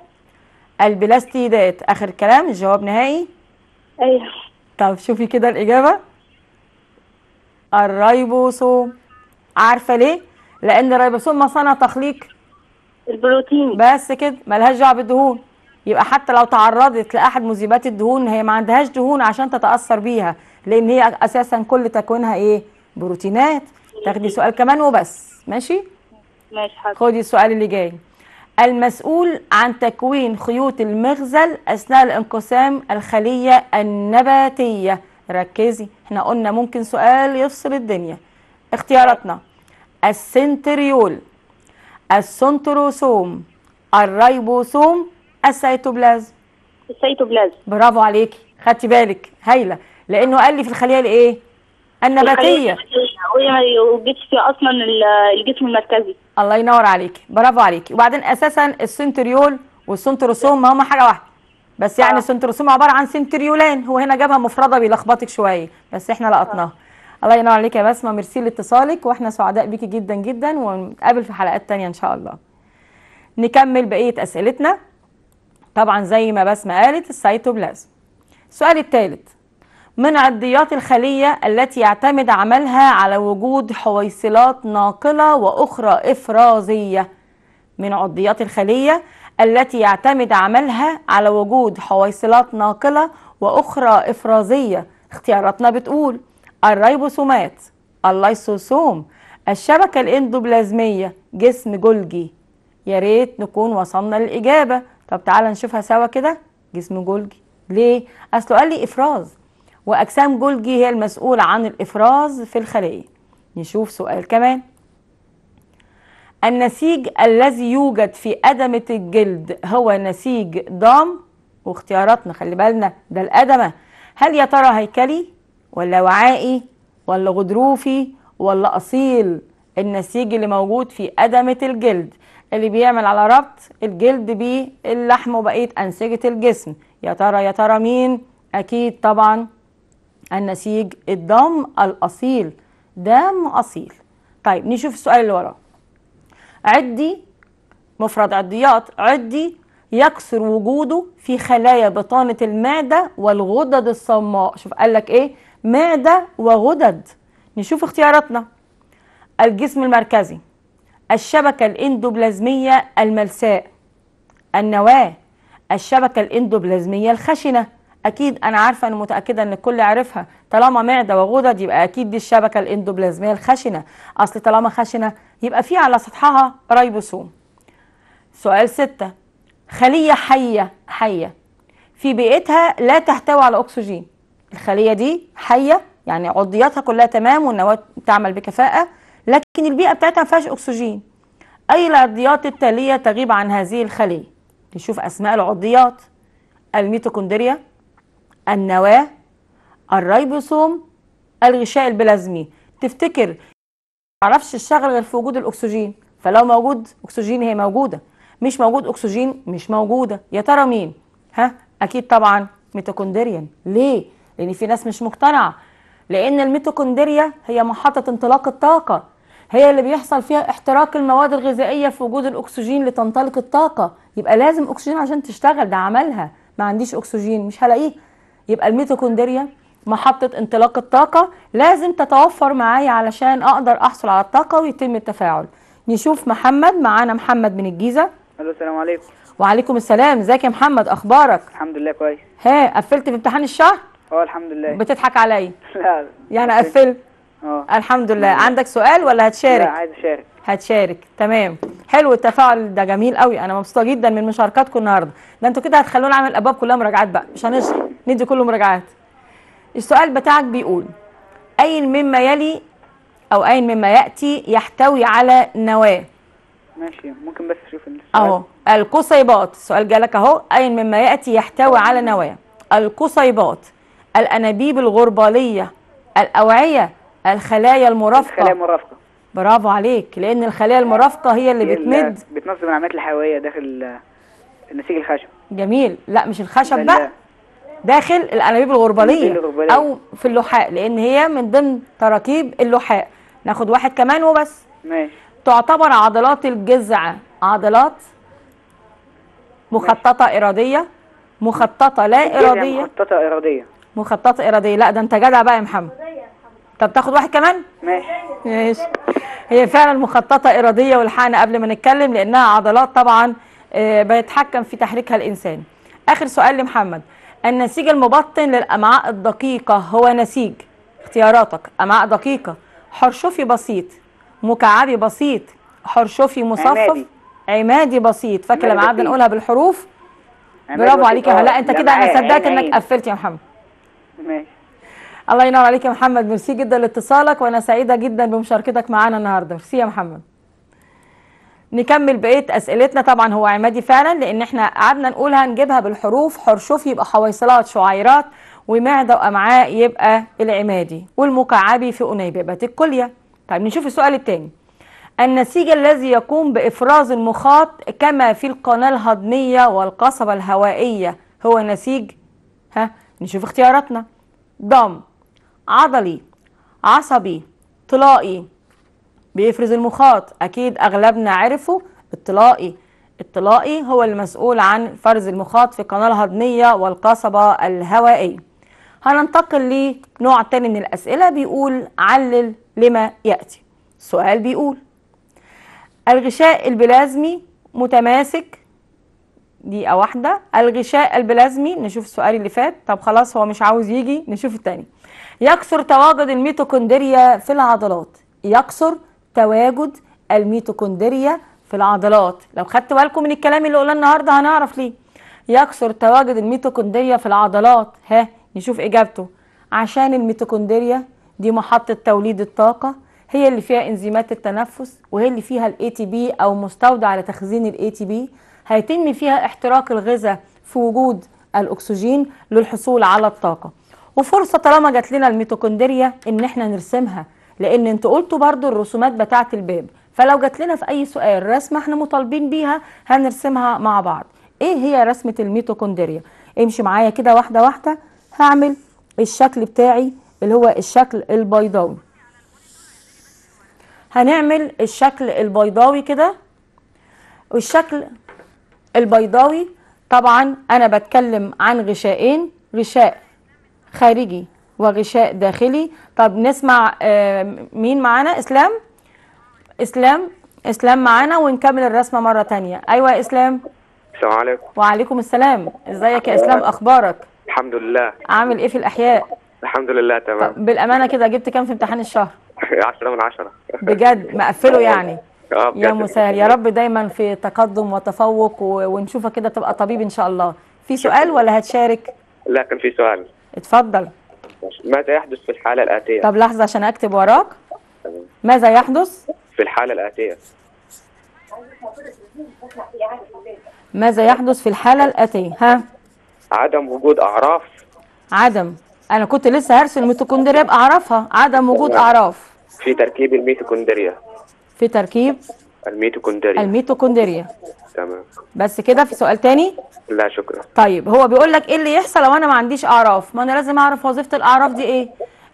البلاستيدات آخر كلام الجواب نهائي أيوه طب شوفي كده الإجابة الريبوسوم عارفة ليه؟ لأن الريبوسوم مصانع تخليق البروتين بس كده ملهاش دعوة بالدهون يبقى حتى لو تعرضت لأحد مذيبات الدهون هي ما عندهاش دهون عشان تتأثر بيها لأن هي أساسا كل تكوينها إيه؟ بروتينات تاخدي سؤال كمان وبس ماشي؟ ماشي حاضر خدي السؤال اللي جاي المسؤول عن تكوين خيوط المغزل أثناء الانقسام الخلية النباتية ركزي احنا قلنا ممكن سؤال يفصل الدنيا اختياراتنا السنتريول السنتروسوم الريبوسوم السيتوبلازم السيتوبلازم برافو عليكي خدتي بالك هايله لانه قال لي في الخليه الايه النباتيه النباتيه وهي ما اصلا الجسم المركزي الله ينور عليكي برافو عليكي وبعدين اساسا السنتريول والسنتروسوم ما هما حاجه واحده بس يعني آه. السنتروسوم عباره عن سنتريولين هو هنا جابها مفرده بيلخبطك شويه بس احنا لقطناها آه. الله ينور عليك يا بسمه ميرسي لاتصالك واحنا سعداء بيكي جدا جدا ونتقابل في حلقات تانية ان شاء الله نكمل بقيه اسئلتنا طبعا زي ما بسمه قالت السيتوبلازم السؤال الثالث من عضيات الخلية التي يعتمد عملها على وجود حويصلات ناقلة وأخرى إفرازية من عضيات الخلية التي يعتمد عملها على وجود حويصلات ناقلة وأخرى إفرازية اختياراتنا بتقول الريبوسومات اللايسوسوم الشبكة الاندوبلازمية جسم جولجي يا ريت نكون وصلنا للإجابة طب تعالى نشوفها سوا كده جسم جولجي ليه؟ أصله قال لي إفراز وأجسام جولجي هي المسؤولة عن الإفراز في الخلية نشوف سؤال كمان النسيج الذي يوجد في أدمة الجلد هو نسيج ضام واختياراتنا خلي بالنا ده الأدمة هل يا ترى هيكلي ولا وعائي ولا غضروفي ولا أصيل النسيج اللي موجود في أدمة الجلد اللي بيعمل على ربط الجلد باللحم وبقية أنسجة الجسم يا ترى يا ترى مين أكيد طبعا النسيج الضم الأصيل دم أصيل طيب نشوف السؤال اللي وراه عدي مفرد عديات عدي يكسر وجوده في خلايا بطانة المعدة والغدد الصماء شوف قال لك ايه معدة وغدد نشوف اختياراتنا الجسم المركزي الشبكة الاندوبلازمية الملساء النواة الشبكة الاندوبلازمية الخشنة اكيد انا عارفه انا متاكده ان الكل عارفها طالما معده وغدد يبقى اكيد دي الشبكه الاندوبلازميه الخشنه اصل طالما خشنه يبقى في على سطحها رايبوسوم سؤال ستة خليه حيه حيه في بيئتها لا تحتوي على اكسجين الخليه دي حيه يعني عضياتها كلها تمام والنواه تعمل بكفاءه لكن البيئه بتاعتها ما فيهاش اكسجين اي العضيات التاليه تغيب عن هذه الخليه نشوف اسماء العضيات الميتوكوندريا النواة الريبوسوم الغشاء البلازمي تفتكر معرفش الشغل غير في وجود الأكسجين فلو موجود أكسجين هي موجودة مش موجود أكسجين مش موجودة يا ترى مين ها أكيد طبعا ميتوكوندريا ليه لأن في ناس مش مقتنعة لأن الميتوكوندريا هي محطة انطلاق الطاقة هي اللي بيحصل فيها احتراق المواد الغذائية في وجود الأكسجين لتنطلق الطاقة يبقى لازم أكسجين عشان تشتغل ده عملها ما عنديش أكسجين مش هلاقيه يبقى الميتوكوندريا محطة انطلاق الطاقة لازم تتوفر معايا علشان أقدر أحصل على الطاقة ويتم التفاعل نشوف محمد معانا محمد من الجيزة ألو السلام عليكم وعليكم السلام ازيك يا محمد اخبارك الحمد لله كويس ها قفلت في امتحان الشهر اه الحمد لله بتضحك عليا لا يعني قفلت اه الحمد لله عندك سؤال ولا هتشارك لا عايز اشارك هتشارك تمام حلو التفاعل ده جميل قوي انا مبسوطه جدا من مشاركاتكم النهارده ده انتوا كده هتخلونا نعمل الأبواب كلها مراجعات بقى مش هنشرح ندي كله مراجعات السؤال بتاعك بيقول أين مما يلي أو أين مما يأتي يحتوي على نواة ماشي ممكن بس السؤال اهو القصيبات السؤال جالك اهو أين مما يأتي يحتوي على نواة القصيبات الأنابيب الغربالية الأوعية الخلايا المرافقة الخلايا المرافقة برافو عليك لأن الخلايا المرافقة هي اللي بتمد بتنظم العمليات الحيوية داخل النسيج الخشب جميل لا مش الخشب بقى داخل الانابيب الغرباليه الغربالية. او في اللحاء لان هي من ضمن تراكيب اللحاء ناخد واحد كمان وبس ماشي تعتبر عضلات الجذع عضلات مخططه ماشي. اراديه مخططه لا اراديه مخططه اراديه مخططه اراديه لا ده انت جدع بقى يا محمد طب تاخد واحد كمان ماشي ماشي هي فعلا مخططه اراديه والحقنا قبل ما نتكلم لانها عضلات طبعا آه، بيتحكم في تحريكها الانسان اخر سؤال لمحمد النسيج المبطن للأمعاء الدقيقة هو نسيج اختياراتك أمعاء دقيقة حرشفي بسيط مكعبي بسيط حرشفي مصفف عمادي, عمادي بسيط فاكر لما قعدنا نقولها بالحروف برافو عليك يا هلا انت كده انا صدقت انك قفلت يا محمد ماشي الله ينور عليك يا محمد ميرسي جدا لاتصالك وانا سعيده جدا بمشاركتك معانا النهارده ميرسي يا محمد نكمل بقيه اسئلتنا طبعا هو عمادي فعلا لان احنا قعدنا نقول هنجيبها بالحروف حرشوف يبقى حويصلات شعيرات ومعده وامعاء يبقى العمادي والمكعبي في انيب يبقى الكليه طيب نشوف السؤال الثاني النسيج الذي يقوم بافراز المخاط كما في القناه الهضميه والقصبه الهوائيه هو نسيج ها نشوف اختياراتنا ضم عضلي عصبي طلائي بيفرز المخاط اكيد اغلبنا عرفه الطلائي الطلائي هو المسؤول عن فرز المخاط في القناة الهضمية والقصبة الهوائية هننتقل لنوع تاني من الأسئلة بيقول علل لما يأتي السؤال بيقول الغشاء البلازمي متماسك دقيقة واحدة الغشاء البلازمي نشوف السؤال اللي فات طب خلاص هو مش عاوز يجي نشوف التاني يكسر تواجد الميتوكوندريا في العضلات يكسر تواجد الميتوكوندريا في العضلات لو خدت بالكم من الكلام اللي قلناه النهارده هنعرف ليه يكثر تواجد الميتوكوندريا في العضلات ها نشوف اجابته عشان الميتوكوندريا دي محطه توليد الطاقه هي اللي فيها انزيمات التنفس وهي اللي فيها الاي تي بي او مستودع لتخزين الاي تي بي هيتم فيها احتراق الغذاء في وجود الاكسجين للحصول على الطاقه وفرصه طالما جات لنا الميتوكوندريا ان احنا نرسمها لان انتوا قلتوا برضو الرسومات بتاعه الباب فلو جات لنا في اي سؤال رسمه احنا مطالبين بيها هنرسمها مع بعض ايه هي رسمه الميتوكوندريا امشي معايا كده واحده واحده هعمل الشكل بتاعي اللي هو الشكل البيضاوي هنعمل الشكل البيضاوي كده والشكل البيضاوي طبعا انا بتكلم عن غشائين غشاء خارجي وغشاء داخلي طب نسمع آه، مين معانا اسلام اسلام اسلام معانا ونكمل الرسمه مره تانية ايوه يا اسلام السلام عليكم وعليكم السلام ازيك يا اسلام اخبارك الحمد لله عامل ايه في الاحياء الحمد لله تمام بالامانه كده جبت كام في امتحان الشهر 10 من 10 بجد مقفله آه، يعني آه، يا مسهل يا رب دايما في تقدم وتفوق ونشوفك كده تبقى طبيب ان شاء الله في سؤال ولا هتشارك لا كان في سؤال اتفضل ماذا يحدث في الحالة الآتية؟ طب لحظة عشان أكتب وراك ماذا يحدث؟ في الحالة الآتية ماذا يحدث في الحالة الآتية؟ ها؟ عدم وجود أعراف عدم أنا كنت لسه هرسم الميتوكوندريا بأعرافها عدم وجود أعراف في تركيب الميتوكوندريا في تركيب الميتوكوندريا الميتوكوندريا تمام بس كده في سؤال تاني لا شكرا طيب هو بيقول لك ايه اللي يحصل لو انا ما عنديش اعراف ما انا لازم اعرف وظيفه الاعراف دي ايه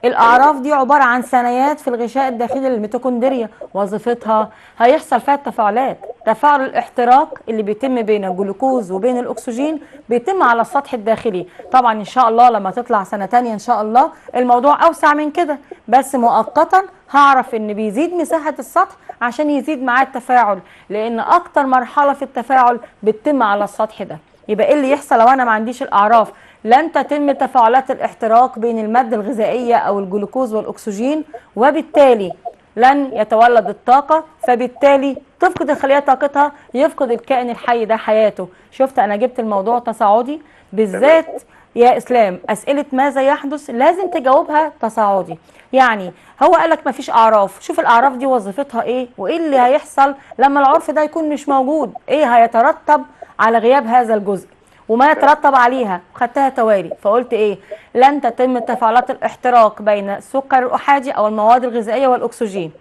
الاعراف دي عباره عن ثنايات في الغشاء الداخلي للميتوكوندريا وظيفتها هيحصل فيها التفاعلات تفاعل الاحتراق اللي بيتم بين الجلوكوز وبين الاكسجين بيتم على السطح الداخلي طبعا ان شاء الله لما تطلع سنه ثانيه ان شاء الله الموضوع اوسع من كده بس مؤقتا هعرف ان بيزيد مساحه السطح عشان يزيد معاه التفاعل لان اكتر مرحله في التفاعل بتتم على السطح ده يبقى ايه اللي يحصل لو انا ما عنديش الاعراف لن تتم تفاعلات الاحتراق بين المادة الغذائية أو الجلوكوز والأكسجين وبالتالي لن يتولد الطاقة فبالتالي تفقد الخلية طاقتها يفقد الكائن الحي ده حياته شفت أنا جبت الموضوع تصاعدي بالذات يا إسلام أسئلة ماذا يحدث لازم تجاوبها تصاعدي يعني هو قالك مفيش أعراف شوف الأعراف دي وظيفتها إيه وإيه اللي هيحصل لما العرف ده يكون مش موجود إيه هيترتب على غياب هذا الجزء وما يترتب عليها وخدتها توالي فقلت ايه لن تتم تفاعلات الاحتراق بين السكر الاحادي او المواد الغذائيه والاكسجين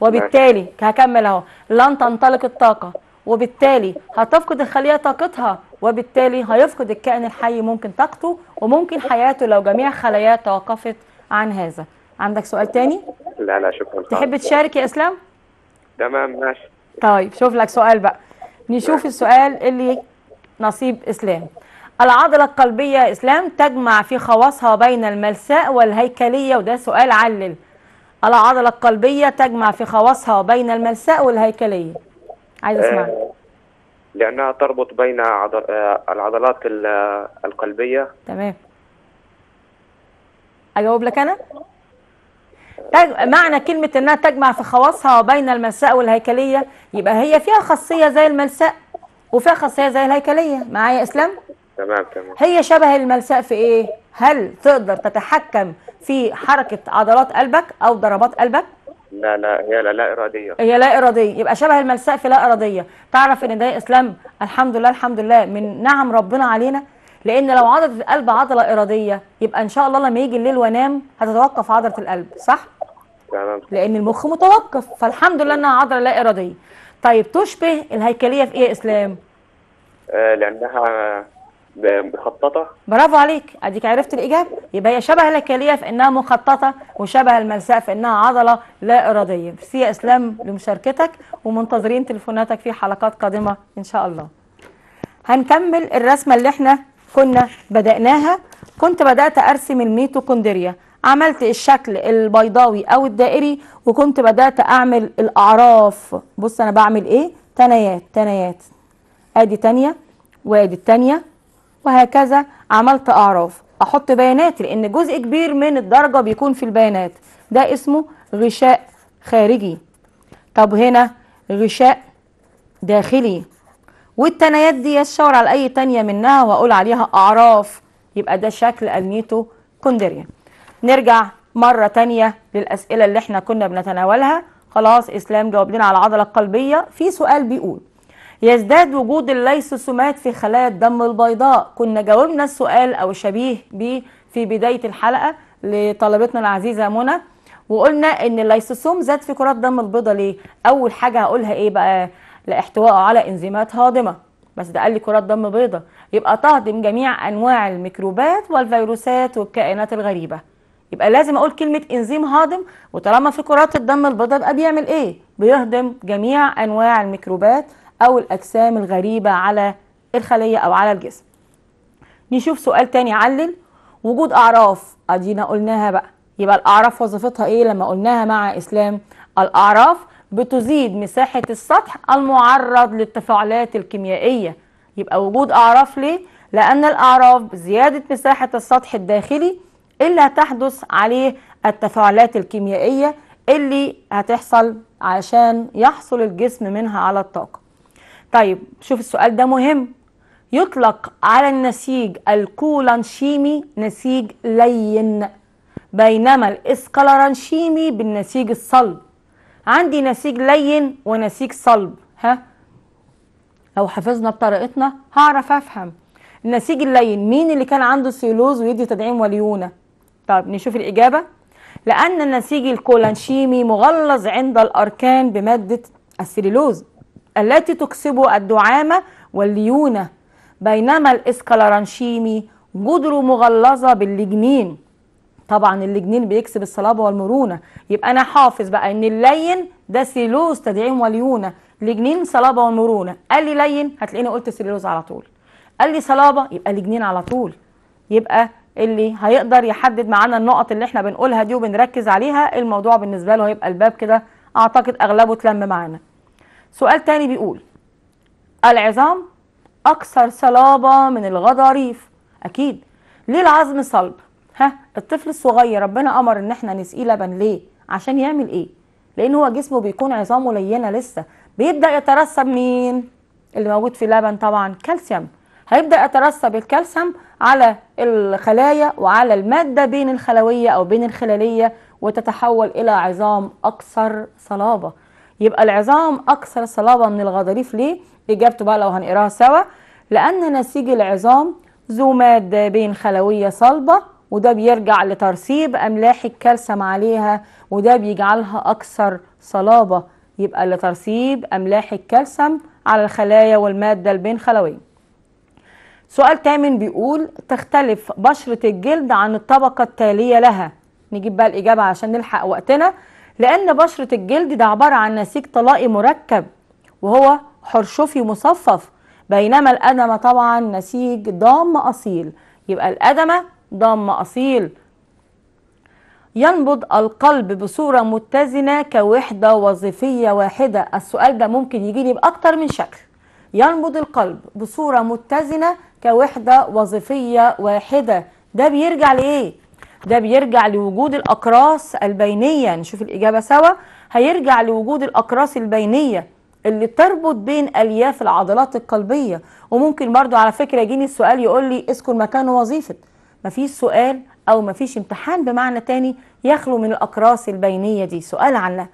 وبالتالي هكمل اهو لن تنطلق الطاقه وبالتالي هتفقد الخليه طاقتها وبالتالي هيفقد الكائن الحي ممكن طاقته وممكن حياته لو جميع خلاياه توقفت عن هذا عندك سؤال تاني لا لا شكرا تحب تشارك يا اسلام تمام ماشي طيب شوف لك سؤال بقى نشوف السؤال اللي نصيب إسلام العضلة القلبية إسلام تجمع في خواصها بين الملساء والهيكلية وده سؤال علل العضلة القلبية تجمع في خواصها بين الملساء والهيكلية عايز آه، أسمع لأنها تربط بين عضل... آه، العضلات القلبية تمام أجاوب لك أنا؟ تج... معنى كلمة إنها تجمع في خواصها بين الملساء والهيكلية يبقى هي فيها خاصية زي الملساء وفيها خاصيه زي الهيكليه معايا اسلام تمام تمام هي شبه الملساء في ايه هل تقدر تتحكم في حركه عضلات قلبك او ضربات قلبك لا لا هي لا, لا اراديه هي لا اراديه يبقى شبه الملساء في لا اراديه تعرف ان ده اسلام الحمد لله الحمد لله من نعم ربنا علينا لان لو عضله القلب عضله اراديه يبقى ان شاء الله لما يجي الليل وانام هتتوقف عضله القلب صح تمام لان المخ متوقف فالحمد لله انها عضله لا اراديه طيب تشبه الهيكليه في ايه اسلام آه، لانها مخططه برافو عليك اديك عرفت الاجابه يبقى هي شبه الهلكليه في انها مخططه وشبه الملساء في انها عضله لا اراديه ميرسي يا اسلام لمشاركتك ومنتظرين تليفوناتك في حلقات قادمه ان شاء الله هنكمل الرسمه اللي احنا كنا بدأناها كنت بدأت أرسم الميتوكوندريا عملت الشكل البيضاوي أو الدائري وكنت بدأت أعمل الأعراف بص أنا بعمل إيه تنايات تنايات ادي تانية وادي التانية وهكذا عملت اعراف احط بيانات لان جزء كبير من الدرجة بيكون في البيانات ده اسمه غشاء خارجي طب هنا غشاء داخلي والتنايات دي اشاور على اي تانية منها واقول عليها اعراف يبقى ده شكل الميتو كوندريا نرجع مرة تانية للأسئلة اللي احنا كنا بنتناولها خلاص إسلام جاوب لنا على العضلة القلبية في سؤال بيقول يزداد وجود الليسوسومات في خلايا الدم البيضاء كنا جاوبنا السؤال أو شبيه بيه في بداية الحلقة لطالبتنا العزيزة منى وقلنا ان الليسوسوم زاد في كرات دم البيضاء ليه اول حاجه هقولها ايه بقى لاحتوائه على انزيمات هاضمه بس ده قال لي كرات دم بيضاء يبقى تهضم جميع انواع الميكروبات والفيروسات والكائنات الغريبه يبقى لازم اقول كلمه انزيم هاضم وطالما في كرات الدم البيضاء يبقى بيعمل ايه بيهضم جميع انواع الميكروبات أو الأجسام الغريبة على الخلية أو على الجسم نشوف سؤال تاني علل وجود أعراف أدينا قلناها بقى يبقى الأعراف وظيفتها إيه لما قلناها مع إسلام الأعراف بتزيد مساحة السطح المعرض للتفاعلات الكيميائية يبقى وجود أعراف ليه؟ لأن الأعراف زيادة مساحة السطح الداخلي اللي هتحدث عليه التفاعلات الكيميائية اللي هتحصل عشان يحصل الجسم منها على الطاقة طيب شوف السؤال ده مهم يطلق على النسيج الكولانشيمي نسيج لين بينما الاسكالرانشيمي بالنسيج الصلب عندي نسيج لين ونسيج صلب ها لو حفظنا بطريقتنا هعرف افهم النسيج اللين مين اللي كان عنده سيلوز ويدي تدعيم وليونه طيب نشوف الاجابه لان النسيج الكولانشيمي مغلظ عند الاركان بماده السيلولوز التي تكسب الدعامة والليونة بينما الإسكالارانشيمي جدره مغلظة باللجنين طبعا اللجنين بيكسب الصلابة والمرونة يبقى أنا حافظ بقى إن اللين ده سيلوز تدعيم وليونة لجنين صلابة والمرونة قال لي لين هتلاقيني قلت سيلوز على طول قال لي صلابة يبقى لجنين على طول يبقى اللي هيقدر يحدد معانا النقط اللي احنا بنقولها دي وبنركز عليها الموضوع بالنسبة له هيبقى الباب كده اعتقد اغلبه تلم معانا سؤال تاني بيقول العظام أكثر صلابة من الغضاريف أكيد ليه العظم صلب؟ ها الطفل الصغير ربنا أمر إن إحنا نسقيه لبن ليه؟ عشان يعمل إيه؟ لأن هو جسمه بيكون عظامه لينة لسه بيبدأ يترسب مين؟ اللي موجود في اللبن طبعا كالسيوم هيبدأ يترسب الكالسيوم على الخلايا وعلى المادة بين الخلوية أو بين الخلالية وتتحول إلى عظام أكثر صلابة يبقى العظام اكثر صلابه من الغضاريف ليه اجابته بقى لو هنقراها سوا لان نسيج العظام ذو ماده بين خلويه صلبه وده بيرجع لترسيب املاح الكالسيوم عليها وده بيجعلها اكثر صلابه يبقى لترسيب املاح الكالسيوم على الخلايا والماده البين خلويه سؤال تامن بيقول تختلف بشرة الجلد عن الطبقة التالية لها نجيب بقى الإجابة عشان نلحق وقتنا لأن بشرة الجلد ده عبارة عن نسيج طلائي مركب وهو حرشفي مصفف بينما الأدمة طبعا نسيج ضام أصيل يبقى الأدمة ضام أصيل ينبض القلب بصورة متزنة كوحدة وظيفية واحدة السؤال ده ممكن يجيلي بأكتر من شكل ينبض القلب بصورة متزنة كوحدة وظيفية واحدة ده بيرجع لإيه؟ ده بيرجع لوجود الأقراص البينية نشوف الإجابة سوا هيرجع لوجود الأقراص البينية اللي تربط بين ألياف العضلات القلبية وممكن برضو على فكرة يجيني السؤال يقول لي اذكر مكان وظيفة مفيش سؤال أو مفيش امتحان بمعنى تاني يخلو من الأقراص البينية دي سؤال عنها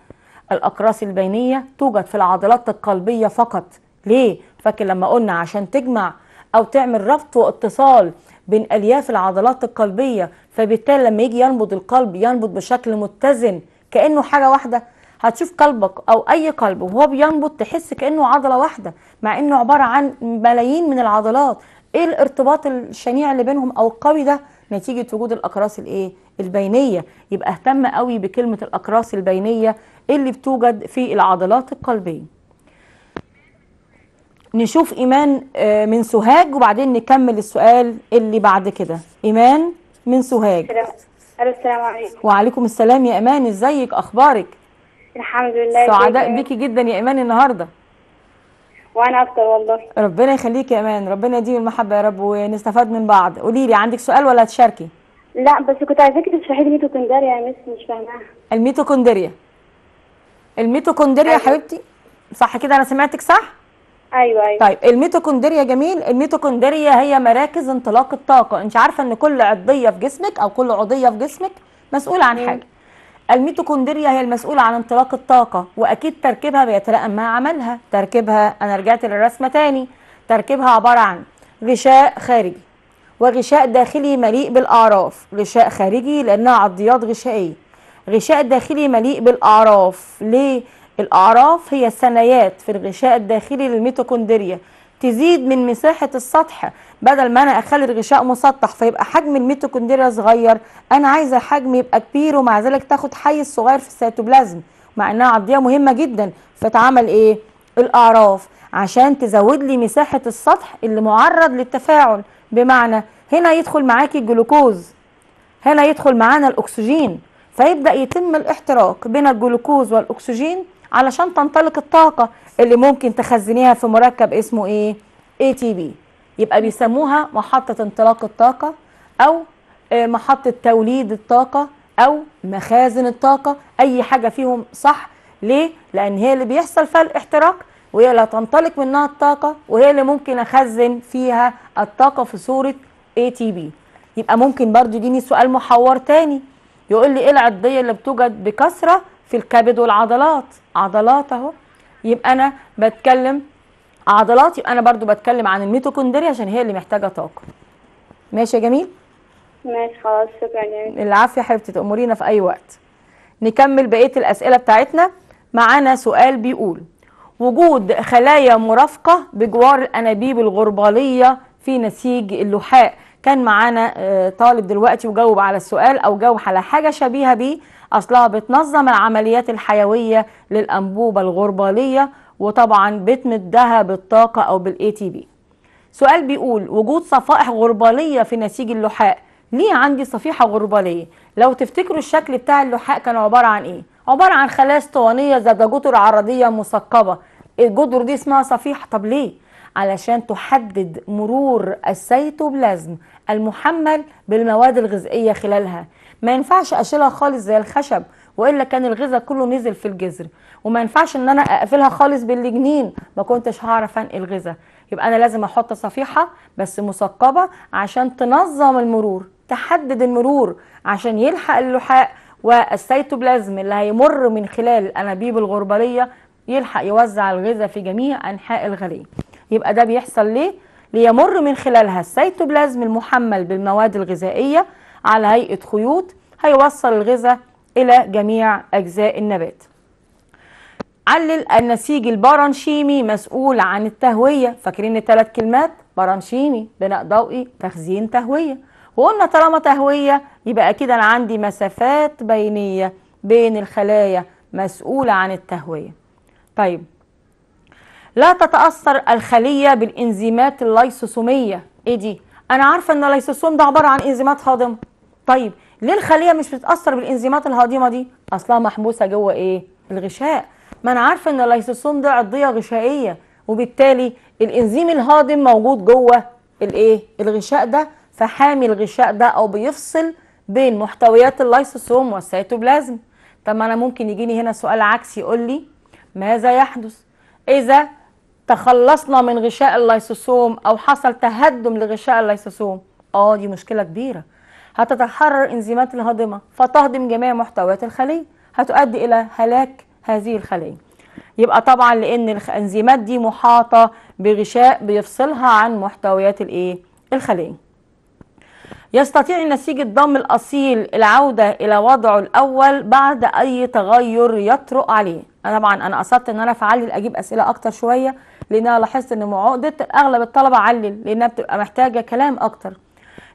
الأقراص البينية توجد في العضلات القلبية فقط ليه؟ فاكر لما قلنا عشان تجمع او تعمل ربط واتصال بين الياف العضلات القلبيه فبالتالي لما يجي ينبض القلب ينبض بشكل متزن كانه حاجه واحده هتشوف قلبك او اي قلب وهو بينبض تحس كانه عضله واحده مع انه عباره عن ملايين من العضلات ايه الارتباط الشنيع اللي بينهم او القوي ده نتيجه وجود الاقراص الايه البينيه يبقى اهتم قوي بكلمه الاقراص البينيه اللي بتوجد في العضلات القلبيه نشوف إيمان آه، من سوهاج وبعدين نكمل السؤال اللي بعد كده إيمان من سوهاج السلام عليكم وعليكم السلام يا إيمان إزيك أخبارك الحمد لله سعداء بيكي جدا يا إيمان النهاردة وأنا أكتر والله ربنا يخليك يا إيمان ربنا يديم المحبة يا رب ونستفاد من بعض قولي لي عندك سؤال ولا هتشاركي لا بس كنت عايزاكي تشرحي لي ميتوكوندريا يا مس مش فاهماها الميتوكوندريا الميتوكوندريا يا أيوة. حبيبتي صح كده أنا سمعتك صح؟ ايوه ايوه طيب الميتوكوندريا جميل الميتوكوندريا هي مراكز انطلاق الطاقه انت عارفه ان كل عضيه في جسمك او كل عضيه في جسمك مسؤوله عن حاجه الميتوكوندريا هي المسؤوله عن انطلاق الطاقه واكيد تركيبها بيتلائم مع عملها تركيبها انا رجعت للرسمه تاني تركيبها عباره عن غشاء خارجي وغشاء داخلي مليء بالاعراف غشاء خارجي لانها عضيات غشائيه غشاء داخلي مليء بالاعراف ليه الأعراف هي ثنايات في الغشاء الداخلي للميتوكوندريا تزيد من مساحة السطح بدل ما أنا أخلي الغشاء مسطح فيبقى حجم الميتوكوندريا صغير أنا عايزة حجم يبقى كبير ومع ذلك تاخد حي صغير في السيتوبلازم مع إنها عضية مهمة جدا فتعمل إيه؟ الأعراف عشان تزود لي مساحة السطح اللي معرض للتفاعل بمعنى هنا يدخل معاكي الجلوكوز هنا يدخل معانا الأكسجين فيبدأ يتم الاحتراق بين الجلوكوز والأكسجين علشان تنطلق الطاقه اللي ممكن تخزنيها في مركب اسمه ايه اي تي بي يبقى بيسموها محطه انطلاق الطاقه او آه، محطه توليد الطاقه او مخازن الطاقه اي حاجه فيهم صح ليه لان هي اللي بيحصل فيها الاحتراق وهي اللي هتنطلق منها الطاقه وهي اللي ممكن اخزن فيها الطاقه في صوره اي تي بي يبقى ممكن برضو يجيني سؤال محور تاني يقول لي ايه العضيه اللي بتوجد بكثره في الكبد والعضلات عضلات اهو يبقى انا بتكلم عضلات يبقى انا برضو بتكلم عن الميتوكوندريا عشان هي اللي محتاجه طاقه ماشي يا جميل ماشي خلاص شكرا جميل العافيه حبيبتي تامرينا في اي وقت نكمل بقيه الاسئله بتاعتنا معانا سؤال بيقول وجود خلايا مرافقه بجوار الانابيب الغرباليه في نسيج اللحاء كان معانا آه، طالب دلوقتي وجاوب على السؤال او جاوب على حاجه شبيهه بيه اصلها بتنظم العمليات الحيويه للانبوبه الغرباليه وطبعا بتمدها بالطاقه او بالاي تي بي سؤال بيقول وجود صفائح غرباليه في نسيج اللحاء ليه عندي صفيحه غرباليه لو تفتكروا الشكل بتاع اللحاء كان عباره عن ايه عباره عن خلايا اسطوانيه زي جدر عرضيه مثقبه الجدر دي اسمها صفيحه طب ليه علشان تحدد مرور السيتوبلازم المحمل بالمواد الغذائية خلالها ما ينفعش اشيلها خالص زي الخشب والا كان الغذاء كله نزل في الجذر وما ينفعش ان انا اقفلها خالص بالجنين ما كنتش هعرف انقل الغذاء يبقى انا لازم احط صفيحه بس مثقبه عشان تنظم المرور تحدد المرور عشان يلحق اللحاء والسيتوبلازم اللي هيمر من خلال الانابيب الغرباليه يلحق يوزع الغذاء في جميع انحاء الغليه يبقى ده بيحصل ليه؟ ليمر من خلالها السيتوبلازم المحمل بالمواد الغذائية على هيئة خيوط هيوصل الغذاء إلى جميع أجزاء النبات علل النسيج البرانشيمي مسؤول عن التهوية فاكرين الثلاث كلمات برانشيمي بناء ضوئي تخزين تهوية وقلنا طالما تهوية يبقى أكيد أنا عندي مسافات بينية بين الخلايا مسؤولة عن التهوية طيب لا تتأثر الخلية بالإنزيمات الليسوسومية إيه دي؟ أنا عارفة إن الليسوسوم ده عبارة عن إنزيمات هاضمة طيب ليه الخلية مش بتتأثر بالإنزيمات الهاضمة دي؟ أصلها محبوسة جوه إيه؟ الغشاء ما أنا عارفة إن الليسوسوم ده عضية غشائية وبالتالي الإنزيم الهاضم موجود جوه الإيه؟ الغشاء ده فحامي الغشاء ده أو بيفصل بين محتويات اللايسوسوم والسيتوبلازم طب ما انا ممكن يجيني هنا سؤال عكسي يقول لي ماذا يحدث اذا تخلصنا من غشاء اللايسوسوم او حصل تهدم لغشاء اللايسوسوم اه دي مشكله كبيره هتتحرر انزيمات الهاضمه فتهضم جميع محتويات الخليه هتؤدي الى هلاك هذه الخليه يبقى طبعا لان الانزيمات دي محاطه بغشاء بيفصلها عن محتويات الايه الخليه يستطيع النسيج الضم الأصيل العودة إلى وضعه الأول بعد أي تغير يطرق عليه أنا طبعا أنا قصدت إن أنا فعلل أجيب أسئلة أكتر شوية لأن أنا لاحظت إن عقدة أغلب الطلبة علل لأنها بتبقى محتاجة كلام أكتر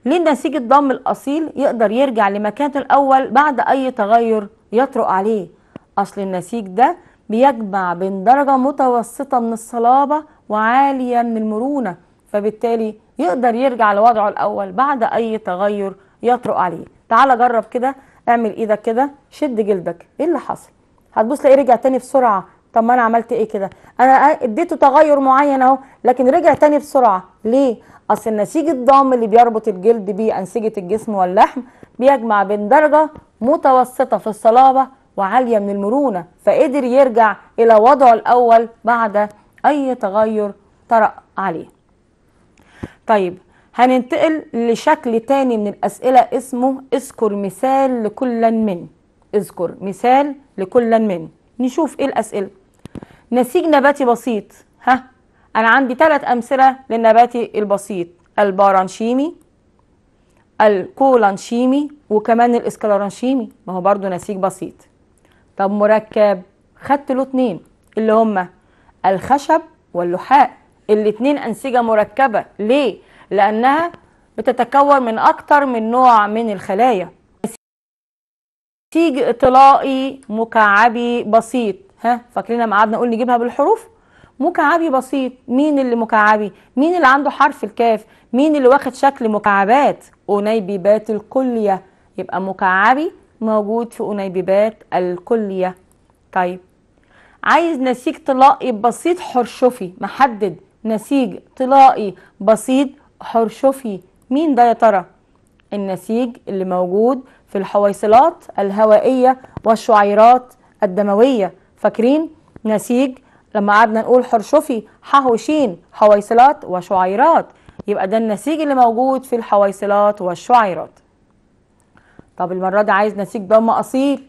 ليه نسيج الضم الأصيل يقدر يرجع لمكانه الأول بعد أي تغير يطرق عليه أصل النسيج ده بيجمع بين درجة متوسطة من الصلابة وعالية من المرونة فبالتالي يقدر يرجع لوضعه الاول بعد اي تغير يطرق عليه تعال جرب كده اعمل ايدك كده شد جلدك ايه اللي حصل هتبص تلاقيه رجع تاني بسرعه طب ما انا عملت ايه كده انا اديته تغير معين اهو لكن رجع تاني بسرعه ليه اصل النسيج الضام اللي بيربط الجلد بيه انسجه الجسم واللحم بيجمع بين درجه متوسطه في الصلابه وعاليه من المرونه فقدر يرجع الى وضعه الاول بعد اي تغير طرأ عليه طيب هننتقل لشكل تاني من الأسئلة اسمه اذكر مثال لكل من اذكر مثال لكل من نشوف ايه الأسئلة نسيج نباتي بسيط ها أنا عندي ثلاث أمثلة للنباتي البسيط البارانشيمي الكولانشيمي وكمان الاسكلارانشيمي ما هو برضو نسيج بسيط طب مركب خدت له اتنين اللي هما الخشب واللحاء الاثنين أنسجة مركبة ليه؟ لأنها بتتكون من أكتر من نوع من الخلايا نسيج طلائي مكعبي بسيط ها فاكرين لما قعدنا نقول نجيبها بالحروف مكعبي بسيط مين اللي مكعبي مين اللي عنده حرف الكاف مين اللي واخد شكل مكعبات أنيبيبات الكلية يبقى مكعبي موجود في أنيبيبات الكلية طيب عايز نسيج طلائي بسيط حرشفي محدد نسيج طلائي بسيط حرشفي مين ده يا ترى النسيج اللي موجود في الحويصلات الهوائية والشعيرات الدموية فاكرين نسيج لما قعدنا نقول حرشفي حهوشين حويصلات وشعيرات يبقى ده النسيج اللي موجود في الحويصلات والشعيرات طب المرة دي عايز نسيج ضم أصيل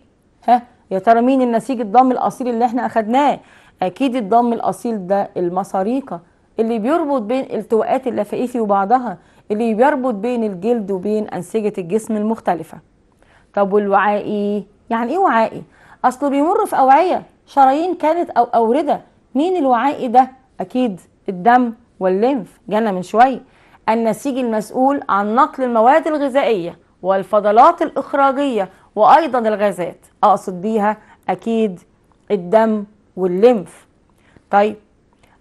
ها يا ترى مين النسيج الضم الأصيل اللي احنا أخدناه أكيد الضم الأصيل ده المصاريقة اللي بيربط بين التواءات اللفائفي وبعضها اللي بيربط بين الجلد وبين أنسجة الجسم المختلفة طب والوعائي يعني ايه وعائي اصله بيمر في اوعيه شرايين كانت او اورده مين الوعائي ده اكيد الدم والليمف جانا من شويه النسيج المسؤول عن نقل المواد الغذائيه والفضلات الاخراجيه وايضا الغازات اقصد بيها اكيد الدم والليمف طيب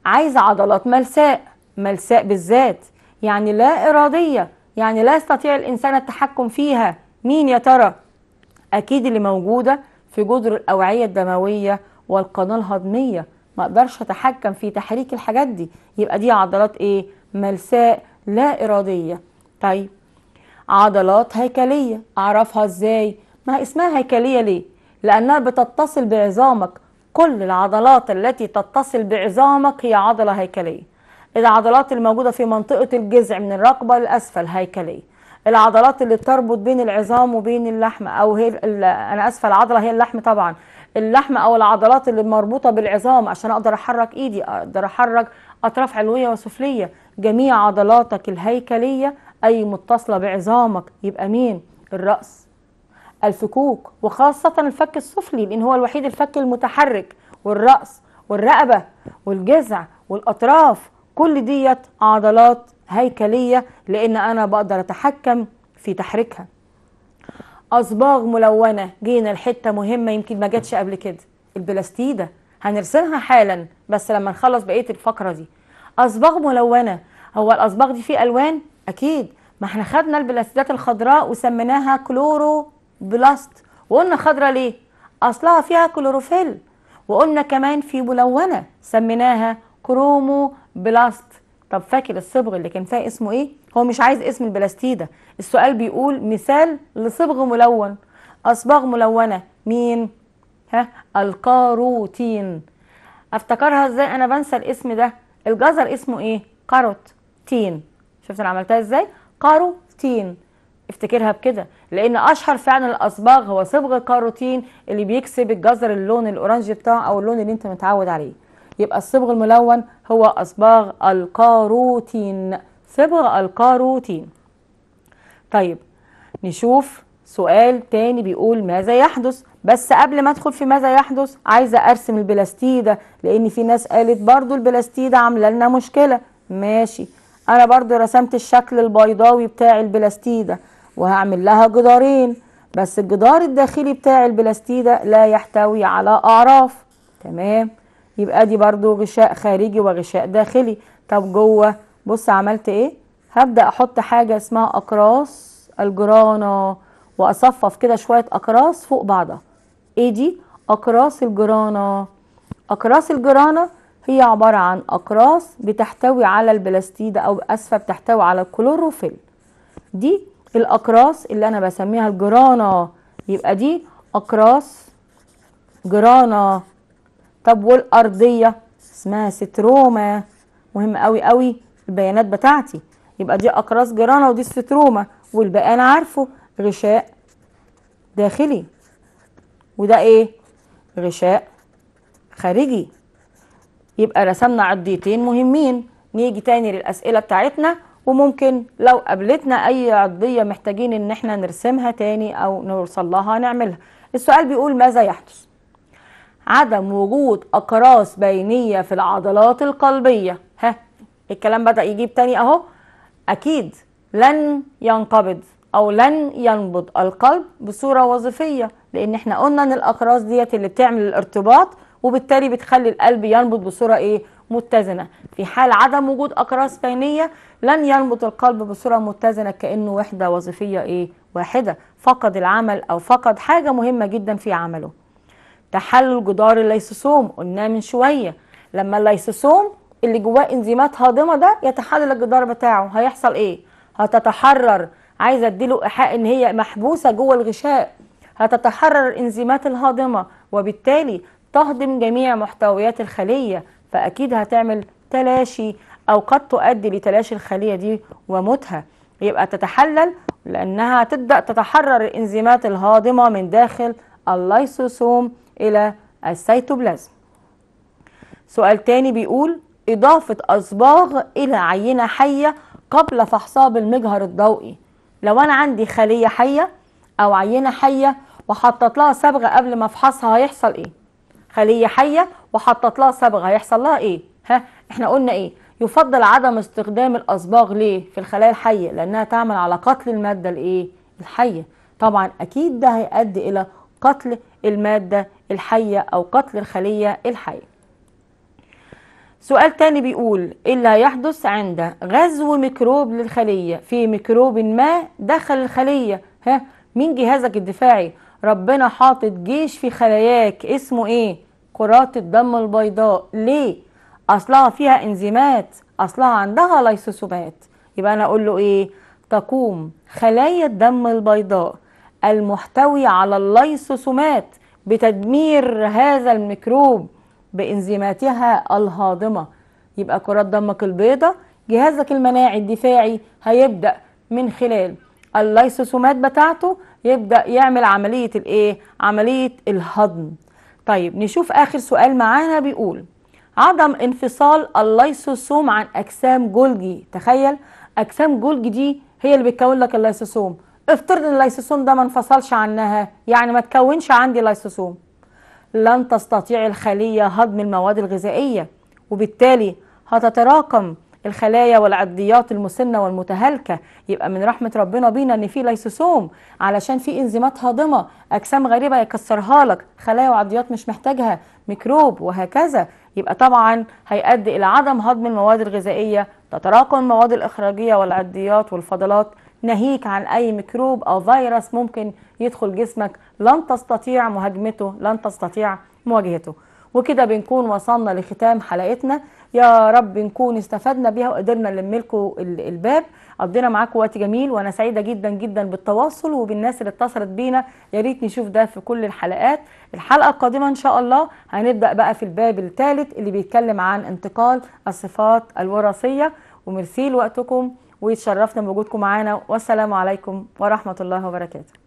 عايزة عضلات ملساء ملساء بالذات يعني لا إرادية يعني لا يستطيع الإنسان التحكم فيها مين يا ترى؟ أكيد اللي موجودة في جدر الأوعية الدموية والقناة الهضمية ما أقدرش أتحكم في تحريك الحاجات دي يبقى دي عضلات إيه؟ ملساء لا إرادية طيب عضلات هيكلية أعرفها إزاي؟ ما اسمها هيكلية ليه؟ لأنها بتتصل بعظامك كل العضلات التي تتصل بعظامك هي عضلة هيكلية العضلات الموجودة في منطقة الجذع من الرقبة لأسفل هيكلية العضلات اللي بتربط بين العظام وبين اللحم أو هي أنا أسفة العضلة هي اللحم طبعا اللحم أو العضلات اللي مربوطة بالعظام عشان أقدر أحرك إيدي أقدر أحرك أطراف علوية وسفلية جميع عضلاتك الهيكلية أي متصلة بعظامك يبقى مين الرأس الفكوك وخاصة الفك السفلي لأن هو الوحيد الفك المتحرك والرأس والرقبة والجذع والأطراف كل ديت عضلات هيكلية لأن أنا بقدر أتحكم في تحريكها أصباغ ملونة جينا لحتة مهمة يمكن ما جاتش قبل كده البلاستيدة هنرسمها حالا بس لما نخلص بقية الفقرة دي أصباغ ملونة هو الأصباغ دي فيه ألوان أكيد ما احنا خدنا البلاستيدات الخضراء وسميناها كلورو بلاست وقلنا خضرة ليه أصلها فيها كلوروفيل وقلنا كمان في ملونة سميناها كرومو بلاست طب فاكر الصبغ اللي كان فيها اسمه ايه هو مش عايز اسم البلاستيدة السؤال بيقول مثال لصبغ ملون أصباغ ملونة مين ها الكاروتين افتكرها ازاي انا بنسى الاسم ده الجزر اسمه ايه كاروت تين شفت انا عملتها ازاي كاروتين افتكرها بكده لان اشهر فعلا الاصباغ هو صبغ الكاروتين اللي بيكسب الجزر اللون الاورنجي بتاعه او اللون اللي انت متعود عليه يبقى الصبغ الملون هو اصباغ الكاروتين صبغ الكاروتين طيب نشوف سؤال تاني بيقول ماذا يحدث بس قبل ما ادخل في ماذا يحدث عايزه ارسم البلاستيده لان في ناس قالت برضو البلاستيده عامله لنا مشكله ماشي انا برضو رسمت الشكل البيضاوي بتاع البلاستيده وهعمل لها جدارين بس الجدار الداخلي بتاع البلاستيدة لا يحتوي على أعراف تمام يبقى دي برضو غشاء خارجي وغشاء داخلي طب جوه بص عملت ايه هبدأ احط حاجة اسمها اقراص الجرانة واصفف كده شوية اقراص فوق بعضها ايه دي اقراص الجرانة اقراص الجرانة هي عبارة عن اقراص بتحتوي على البلاستيدة او اسفة بتحتوي على الكلوروفيل دي الاقراص اللي انا بسميها الجرانا يبقى دي اقراص جرانا طب والارضيه اسمها ستروما مهم قوي قوي البيانات بتاعتي يبقى دي اقراص جرانا ودي ستروما والباقي انا عارفه غشاء داخلي وده ايه غشاء خارجي يبقى رسمنا عضيتين مهمين نيجي تاني للاسئله بتاعتنا وممكن لو قابلتنا اي عضيه محتاجين ان احنا نرسمها تاني او نوصل لها نعملها السؤال بيقول ماذا يحدث عدم وجود اقراص بينيه في العضلات القلبيه ها الكلام بدا يجيب تاني اهو اكيد لن ينقبض او لن ينبض القلب بصوره وظيفيه لان احنا قلنا ان الاقراص ديت اللي بتعمل الارتباط وبالتالي بتخلي القلب ينبض بصوره ايه متزنة في حال عدم وجود أقراص بينية لن ينبض القلب بصورة متزنة كأنه وحدة وظيفية إيه واحدة فقد العمل أو فقد حاجة مهمة جدا في عمله تحلل جدار الليسوسوم قلناه من شوية لما الليسوسوم اللي جواه انزيمات هاضمة ده يتحلل الجدار بتاعه هيحصل إيه هتتحرر عايزة أديله إيحاء إن هي محبوسة جوه الغشاء هتتحرر الانزيمات الهاضمة وبالتالي تهضم جميع محتويات الخلية فأكيد هتعمل تلاشي أو قد تؤدي لتلاشي الخلية دي وموتها يبقى تتحلل لأنها تبدأ تتحرر الإنزيمات الهاضمة من داخل الليسوسوم إلى السيتوبلازم سؤال تاني بيقول إضافة أصباغ إلى عينة حية قبل فحصها بالمجهر الضوئي لو أنا عندي خلية حية أو عينة حية وحطت لها صبغة قبل ما أفحصها هيحصل إيه؟ خلية حية وحطت لها صبغه هيحصل لها ايه ها احنا قلنا ايه يفضل عدم استخدام الاصباغ ليه في الخلايا الحيه لانها تعمل على قتل الماده الايه الحيه طبعا اكيد ده هيؤدي الى قتل الماده الحيه او قتل الخليه الحيه سؤال تاني بيقول ايه اللي هيحدث عند غزو ميكروب للخليه في ميكروب ما دخل الخليه ها مين جهازك الدفاعي ربنا حاطط جيش في خلاياك اسمه ايه كرات الدم البيضاء ليه اصلها فيها انزيمات اصلها عندها لايسوسومات يبقى انا اقول له ايه تقوم خلايا الدم البيضاء المحتوي على الليسوسومات بتدمير هذا الميكروب بانزيماتها الهاضمه يبقى كرات دمك البيضاء جهازك المناعي الدفاعي هيبدا من خلال الليسوسومات بتاعته يبدا يعمل عمليه الايه عمليه الهضم طيب نشوف آخر سؤال معانا بيقول عدم انفصال اللايسوسوم عن أجسام جولجي تخيل أجسام جولجي دي هي اللي بتكون لك اللايسوسوم افترض اللايسوسوم ده ما انفصلش عنها يعني ما تكونش عندي لايسوسوم لن تستطيع الخلية هضم المواد الغذائية وبالتالي هتتراكم الخلايا والعضيات المسنه والمتهالكه يبقى من رحمه ربنا بينا ان في ليسوسوم علشان في انزيمات هاضمه اجسام غريبه يكسرها لك خلايا وعضيات مش محتاجها ميكروب وهكذا يبقى طبعا هيؤدي الى عدم هضم المواد الغذائيه تتراكم المواد الاخراجيه والعضيات والفضلات ناهيك عن اي ميكروب او فيروس ممكن يدخل جسمك لن تستطيع مهاجمته لن تستطيع مواجهته وكده بنكون وصلنا لختام حلقتنا يا رب نكون استفدنا بيها وقدرنا نلم لكم الباب قضينا معاكم وقت جميل وانا سعيده جدا جدا بالتواصل وبالناس اللي اتصلت بينا يا ريت نشوف ده في كل الحلقات الحلقه القادمه ان شاء الله هنبدا بقى في الباب الثالث اللي بيتكلم عن انتقال الصفات الوراثيه ومرسيل لوقتكم ويتشرفنا بوجودكم معانا والسلام عليكم ورحمه الله وبركاته